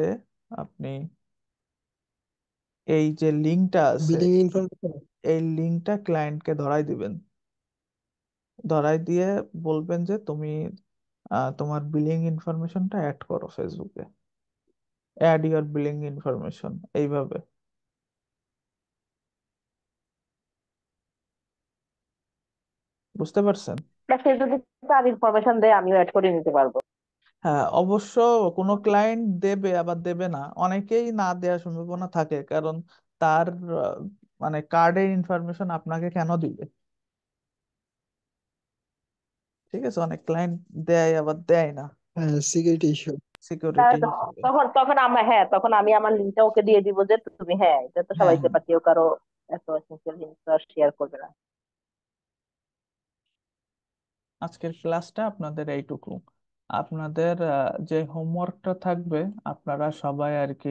আপনি এই যে লিঙ্কটা আছে বিলিং ইনফরমেশন এই লিঙ্কটা ক্লায়েন্টকে ধরাই দিবেন ধরাই দিয়ে বলবেন যে তুমি আহ, তোমার বিলিং ইনফরমেশনটা অ্যাড করো ফেসবুকে অ্যাড ইওর বিলিং ইনফরমেশন এইভাবে বুঝতে পারছেন হ্যাঁ অবশ্য কোনো ক্লায়েন্ট দেবে আবার দেবে না অনেকেই না দেওয়ার সম্ভাবনা থাকে কারণ তার মানে কার্ডের ইনফরমেশন আপনাকে কেন দিবে ঠিক আছে অনেক ক্লায়েন্ট দেয় আবার দেয় না হ্যাঁ সিকিউরিটি ইস্যু সিকিউরিটি হ্যাঁ, তখন তখন হ্যাঁ তখন আমি আমার লিঙ্কটা ওকে দিয়ে দিব যে তুমি হ্যাঁ এটা তো সবাইকে হ্যাঁ কারো এত এসেনশিয়াল জিনিস আর শেয়ার করবে না আজকের ক্লাসটা আপনাদের এইটুকু আপনাদের আহ, যে হোমওয়ার্কটা থাকবে আপনারা সবাই আর কি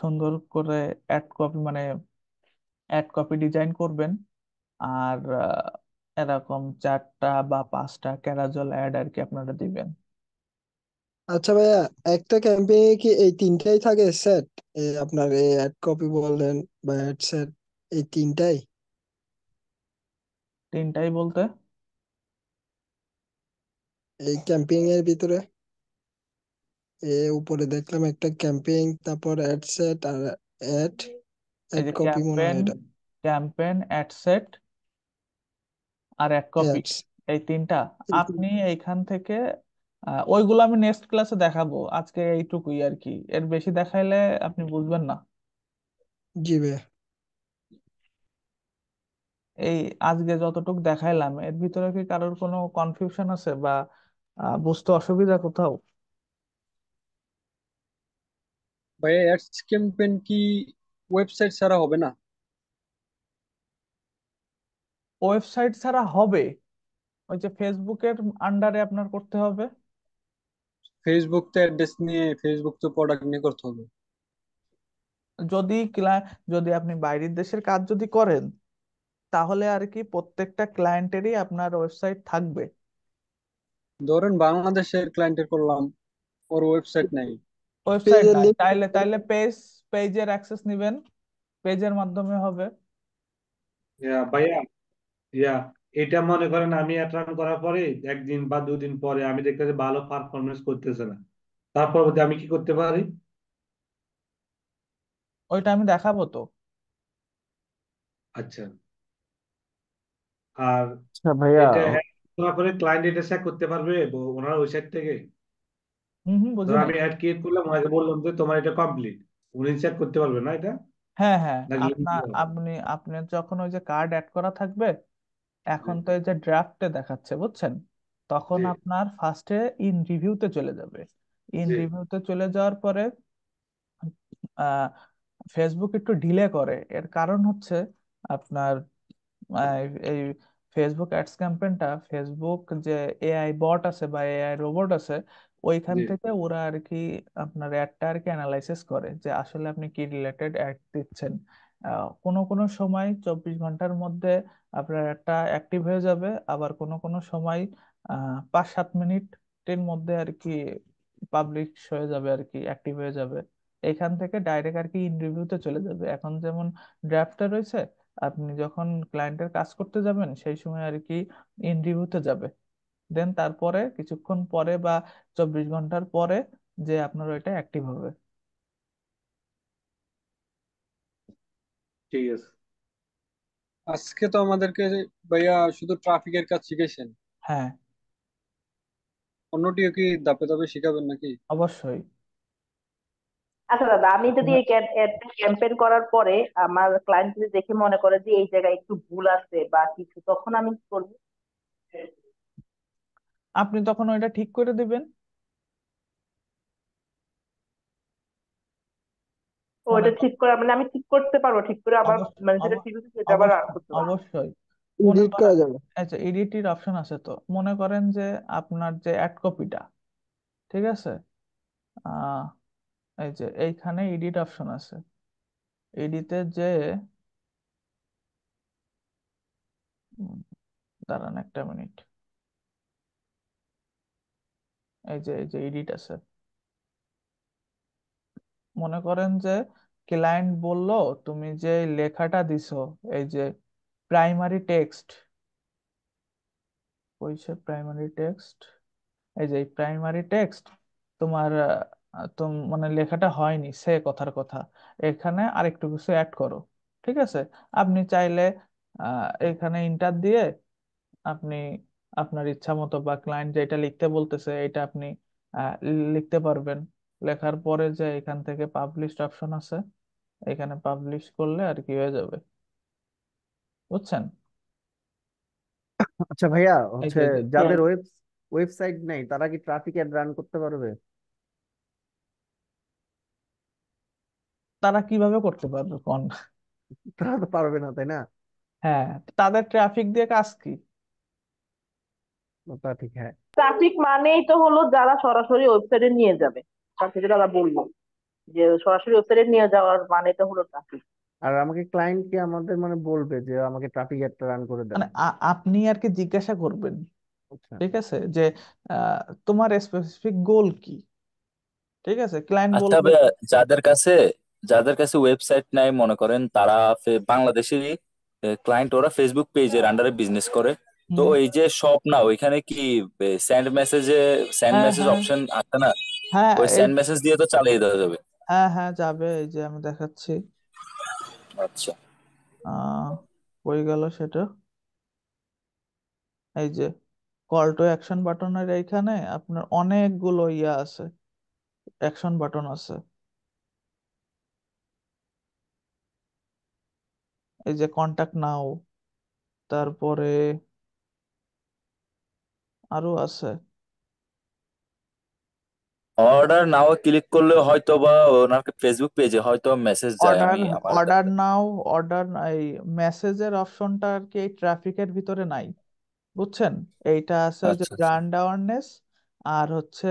সুন্দর করে এড কপি মানে এড কপি ডিজাইন করবেন আর এরকম চারটা বা পাঁচটা ক্যারাজল অ্যাড আর কি আপনারা দিবেন আচ্ছা ভাইয়া একটা ক্যাম্পেইনে কি এই তিনটাই থাকে সেট আপনার এই অ্যাড কপি বললেন বা অ্যাড সেট এই তিনটাই তিনটাই বলতে এই ক্যাম্পেইন এর ভিতরে এ উপরে দেখলাম একটা ক্যাম্পেইন তারপর অ্যাড সেট আর অ্যাড অ্যাড কপি মনে হয় এটা ক্যাম্পেইন অ্যাড সেট আর এক কপি এই তিনটা আপনি এইখান থেকে ওইগুলো আমি নেক্সট ক্লাসে দেখাবো আজকে এইটুকুই আর কি এর বেশি দেখাইলে আপনি বুঝবেন না জি ভাইয়া এই আজকে যতটুকু দেখাইলাম এর ভিতরে কি কারোর কোনো কনফিউশন আছে বা আহ, বুঝতে অসুবিধা কোথাও ভাইয়া অ্যাডস ক্যাম্পেইন কি ওয়েবসাইট ছাড়া হবে না ওয়েবসাইট ছাড়া হবে ওই যে ফেসবুকের আন্ডারে আপনার করতে হবে ফেসবুক তো অ্যাড্রেস নিয়ে ফেসবুক তো প্রোডাক্ট নিয়ে করতে হবে যদি যদি আপনি বাইরের দেশের কাজ যদি করেন তাহলে আর কি প্রত্যেকটা ক্লায়েন্টেরই আপনার ওয়েবসাইট থাকবে ধরেন বাংলাদেশের ক্লায়েন্টের করলাম ওর ওয়েবসাইট নাই ওয়েবসাইট নাই তাইলে তাইলে পেজ পেজের অ্যাক্সেস নেবেন পেজের মাধ্যমে হবে ইয়া ভাইয়া ইয়া এটা মনে করেন আমি এক করার পরে একদিন বা দুদিন পরে আমি দেখতেছি ভালো পারফরমেন্স করতেছে না তার পরবর্তী আমি কি করতে পারি ওইটা আমি দেখাবো তো আচ্ছা আর আচ্ছা, ভাইয়া এটা হ্যাক করার ক্লায়েন্ট এটা চেক করতে পারবে ওনার ওয়েবসাইট থেকে হুম হুম বুঝি ধর নাই আমি অ্যাড ক্রিয়েট করলাম ওনাকে বললাম যে তোমার এটা কমপ্লিট উনি চেক করতে পারবে না এটা হ্যাঁ হ্যাঁ নাকি আপনি আপনি যখন ওই যে কার্ড অ্যাড করা থাকবে এখন তো এই যে ড্রাফটে দেখাচ্ছে বুঝছেন তখন আপনার ফার্স্টে ইন রিভিউতে চলে যাবে ইন রিভিউতে চলে যাওয়ার পরে ফেসবুক একটু ডিলে করে এর কারণ হচ্ছে আপনার এই ফেসবুক অ্যাডস ক্যাম্পেইনটা ফেসবুক যে এআই বট আছে বা এআই রোবট আছে ওইখান থেকে ওরা আর কি আপনার অ্যাডটা আর কি অ্যানালাইসিস করে যে আসলে আপনি কি রিলেটেড অ্যাড দিচ্ছেন কোনো কোনো সময় চব্বিশ ঘন্টার মধ্যে আপনার একটা অ্যাক্টিভ হয়ে যাবে আবার কোনো কোনো সময় পাঁচ সাত মিনিটের মধ্যে আর কি পাবলিক হয়ে যাবে আর কি অ্যাক্টিভ হয়ে যাবে এখান থেকে ডাইরেক্ট আর কি ইন্টারভিউতে চলে যাবে এখন যেমন ড্রাফটটা রয়েছে আপনি যখন ক্লায়েন্টের কাজ করতে যাবেন সেই সময় আর কি ইন্টারভিউতে যাবে দেন তারপরে কিছুক্ষণ পরে বা চব্বিশ ঘন্টার পরে যে আপনার ওইটা অ্যাক্টিভ হবে ঠিক আছে আজকে তো আমাদেরকে ভাইয়া শুধু ট্রাফিকের কাজ শিখেছেন হ্যাঁ অন্যটিও কি ধাপে ধাপে শিখাবেন নাকি অবশ্যই আচ্ছা দাদা আমি যদি এই ক্যাম্পেন করার পরে আমার ক্লায়েন্ট যদি দেখে মনে করে যে এই জায়গায় একটু ভুল আছে বা কিছু তখন আমি কি করব আপনি তখন ওইটা ঠিক করে দিবেন ওটা মানে ঠিক করা মানে আমি ঠিক করতে পারবো ঠিক করে আবার মানে যেটা ঠিক হচ্ছে সেটা আবার করতে পারবো অবশ্যই এডিট করা যাবে আচ্ছা এডিটের অপশন আছে তো মনে করেন যে আপনার যে অ্যাড কপিটা ঠিক আছে এই যে এইখানে এডিট অপশন আছে এডিতে যে দাঁড়ান একটা মিনিট এই যে এই যে এডিট আছে মনে করেন যে ক্লায়েন্ট বলল তুমি যে লেখাটা দিছ এই যে প্রাইমারি টেক্সট কইছে প্রাইমারি টেক্সট এই যে প্রাইমারি টেক্সট তোমার তো মানে লেখাটা হয়নি সে কথার কথা এখানে আরেকটু কিছু অ্যাড করো ঠিক আছে আপনি চাইলে এখানে ইন্টার দিয়ে আপনি আপনার ইচ্ছা মতো বা ক্লায়েন্ট যেটা লিখতে বলতেছে এটা আপনি লিখতে পারবেন লেখার পরে যে এখান থেকে পাবলিশড অপশন আছে এখানে পাবলিশ করলে আর কি হয়ে যাবে বুঝছেন আচ্ছা ভাইয়া এই হচ্ছে যে যাদের ওয়েব ওয়েবসাইট নেই তারা কি ট্রাফিক অ্যাড রান করতে পারবে তারা কিভাবে করতে পারবে কোন তারা তো পারবে না তাই না হ্যাঁ তাদের ট্রাফিক দিয়ে কাজ কি তা ঠিক হ্যাঁ ট্রাফিক মানেই তো হলো যারা সরাসরি ওয়েবসাইটে নিয়ে যাবে সেটা দাদা বললো যে সরাসরি ওয়েবসাইটে নিয়ে যাওয়ার মানেটা হলো ট্রাফিক আর আমাকে ক্লায়েন্ট কি আমাদের মানে বলবে যে আমাকে ট্রাফিক অ্যাডটা রান করে দেন মানে আপনি আর কি জিজ্ঞাসা করবেন আচ্ছা ঠিক আছে যে আহ, তোমার স্পেসিফিক গোল কি ঠিক আছে ক্লায়েন্ট আর আচ্ছা, বলবে যাদের কাছে যাদের কাছে ওয়েবসাইট নাই মনে করেন তারা ফে- ক্লায়েন্ট ওরা ফেসবুক পেজের আন্ডারে বিজনেস করে তো এই যে শপ না ওইখানে কি সেন্ড মেসেজে সেন্ড হ্যাঁ মেসেজ অপশন হ্যাঁ। আছে না হ্যাঁ ওই সেন্ড মেসেজ দিয়ে তো চালিয়ে দেওয়া যাবে হ্যাঁ হ্যাঁ যাবে এই যে আমি দেখাচ্ছি আচ্ছা হয়ে গেল সেটা এই যে কল টু অ্যাকশন বাটনের এইখানে আপনার অনেকগুলো ইয়ে আছে অ্যাকশন বাটন আছে এই যে কন্টাক্ট নাও তারপরে আরো আছে অর্ডার নাও ক্লিক করলে হয়তো বা ওনার ফেসবুক পেজে হয়তো মেসেজ যায় অর্ডার আমি আমার অর্ডার নাও অর্ডার এই মেসেজের অপশনটা আর কি এই ট্রাফিকের ভিতরে নাই বুঝছেন এইটা আছে ওই যে আচ্ছা ব্র্যান্ড আচ্ছা। অ্যাওয়ারনেস আর হচ্ছে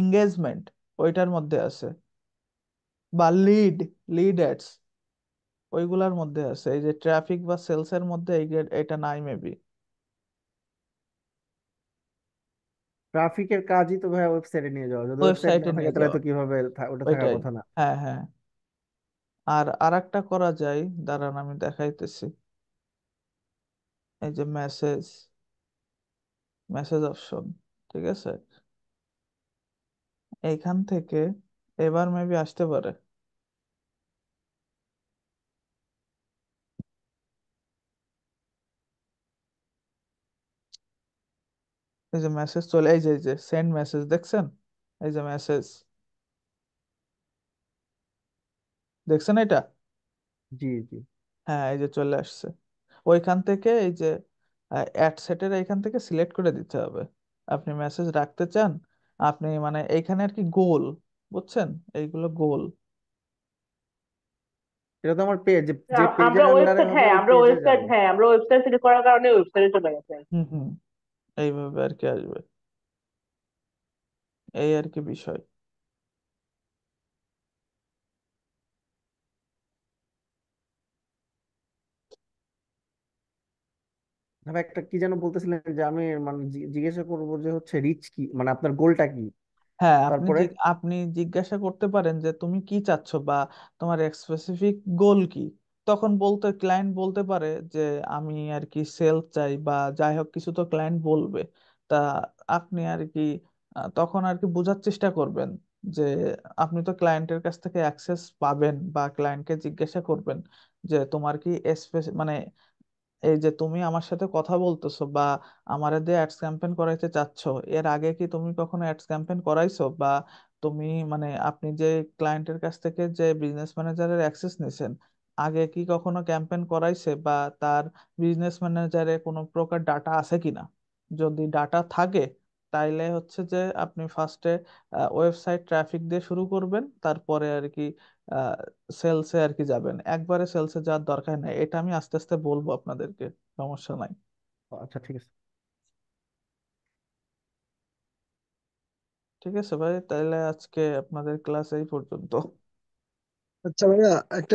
এঙ্গেজমেন্ট ওইটার মধ্যে আছে বা লিড লিড অ্যাডস ওইগুলার মধ্যে আছে এই যে ট্রাফিক বা সেলস এর মধ্যে এইটা এটা নাই মেবি ট্রাফিকের কাজই তো ভাই ওয়েবসাইটে নিয়ে যাওয়া যদি ওয়েবসাইট না ওয়েবসাইটে থাকে নিয়ে তাহলে তো যাওয়া কিভাবে ওটা থাকার ওইটাই কথা না হ্যাঁ হ্যাঁ আর আরেকটা করা যায় দাঁড়ান আমি দেখাইতেছি এই যে মেসেজ মেসেজ অপশন ঠিক আছে এইখান থেকে এবার মেবি আসতে পারে এই যে মেসেজ চলে এই যে এই যে সেন্ড মেসেজ দেখছেন এই যে মেসেজ দেখছেন এটা জি জি হ্যাঁ এই যে চলে আসছে ওইখান থেকে এই যে অ্যাড সেটের এইখান থেকে সিলেক্ট করে দিতে হবে আপনি মেসেজ রাখতে চান আপনি মানে এইখানে আর কি গোল বুঝছেন এইগুলো গোল এটা তো আমার পেজ যে পেজের আমরা আন্ডারে হ্যাঁ, ওয়েবসাইট হ্যাঁ আমরা ওয়েবসাইট হ্যাঁ আমরা ওয়েবসাইট সিলেক্ট করার কারণে ওয়েবসাইটে চলে গেছে হুম হুম এইভাবে আর কি আসবে এই আর কি বিষয় একটা কি যেন বলতেছিলেন যে আমি মানে জিজ্ঞাসা করবো যে হচ্ছে রিচ কি মানে আপনার গোলটা কি হ্যাঁ আপনি তারপরে আপনি জিজ্ঞাসা করতে পারেন যে তুমি কি চাচ্ছ বা তোমার স্পেসিফিক গোল কি তখন বলতে ক্লায়েন্ট বলতে পারে যে আমি আর কি সেল চাই বা যাই হোক কিছু তো ক্লায়েন্ট বলবে তা আপনি আর কি তখন আর কি বোঝার চেষ্টা করবেন যে আপনি তো ক্লায়েন্টের কাছ থেকে অ্যাক্সেস পাবেন বা ক্লায়েন্টকে জিজ্ঞাসা করবেন যে তোমার কি স্পেস মানে এই যে তুমি আমার সাথে কথা বলতেছো বা আমার দিয়ে অ্যাডস ক্যাম্পেইন করাইতে চাচ্ছ এর আগে কি তুমি কখনো অ্যাডস ক্যাম্পেইন করাইছো বা তুমি মানে আপনি যে ক্লায়েন্টের কাছ থেকে যে বিজনেস ম্যানেজারের অ্যাক্সেস নিছেন আগে কি কখনো ক্যাম্পেন করাইছে বা তার বিজনেস ম্যানেজারে কোনো প্রকার ডাটা আছে কিনা যদি ডাটা থাকে তাইলে হচ্ছে যে আপনি ফার্স্টে ওয়েবসাইট ট্রাফিক দিয়ে শুরু করবেন তারপরে আর কি সেলসে আর কি যাবেন একবারে সেলসে যাওয়ার দরকার নাই এটা আমি আস্তে আস্তে বলবো আপনাদেরকে সমস্যা নাই আচ্ছা ঠিক আছে ঠিক আছে ভাই তাহলে আজকে আপনাদের ক্লাস এই পর্যন্ত আচ্ছা ভাইয়া একটা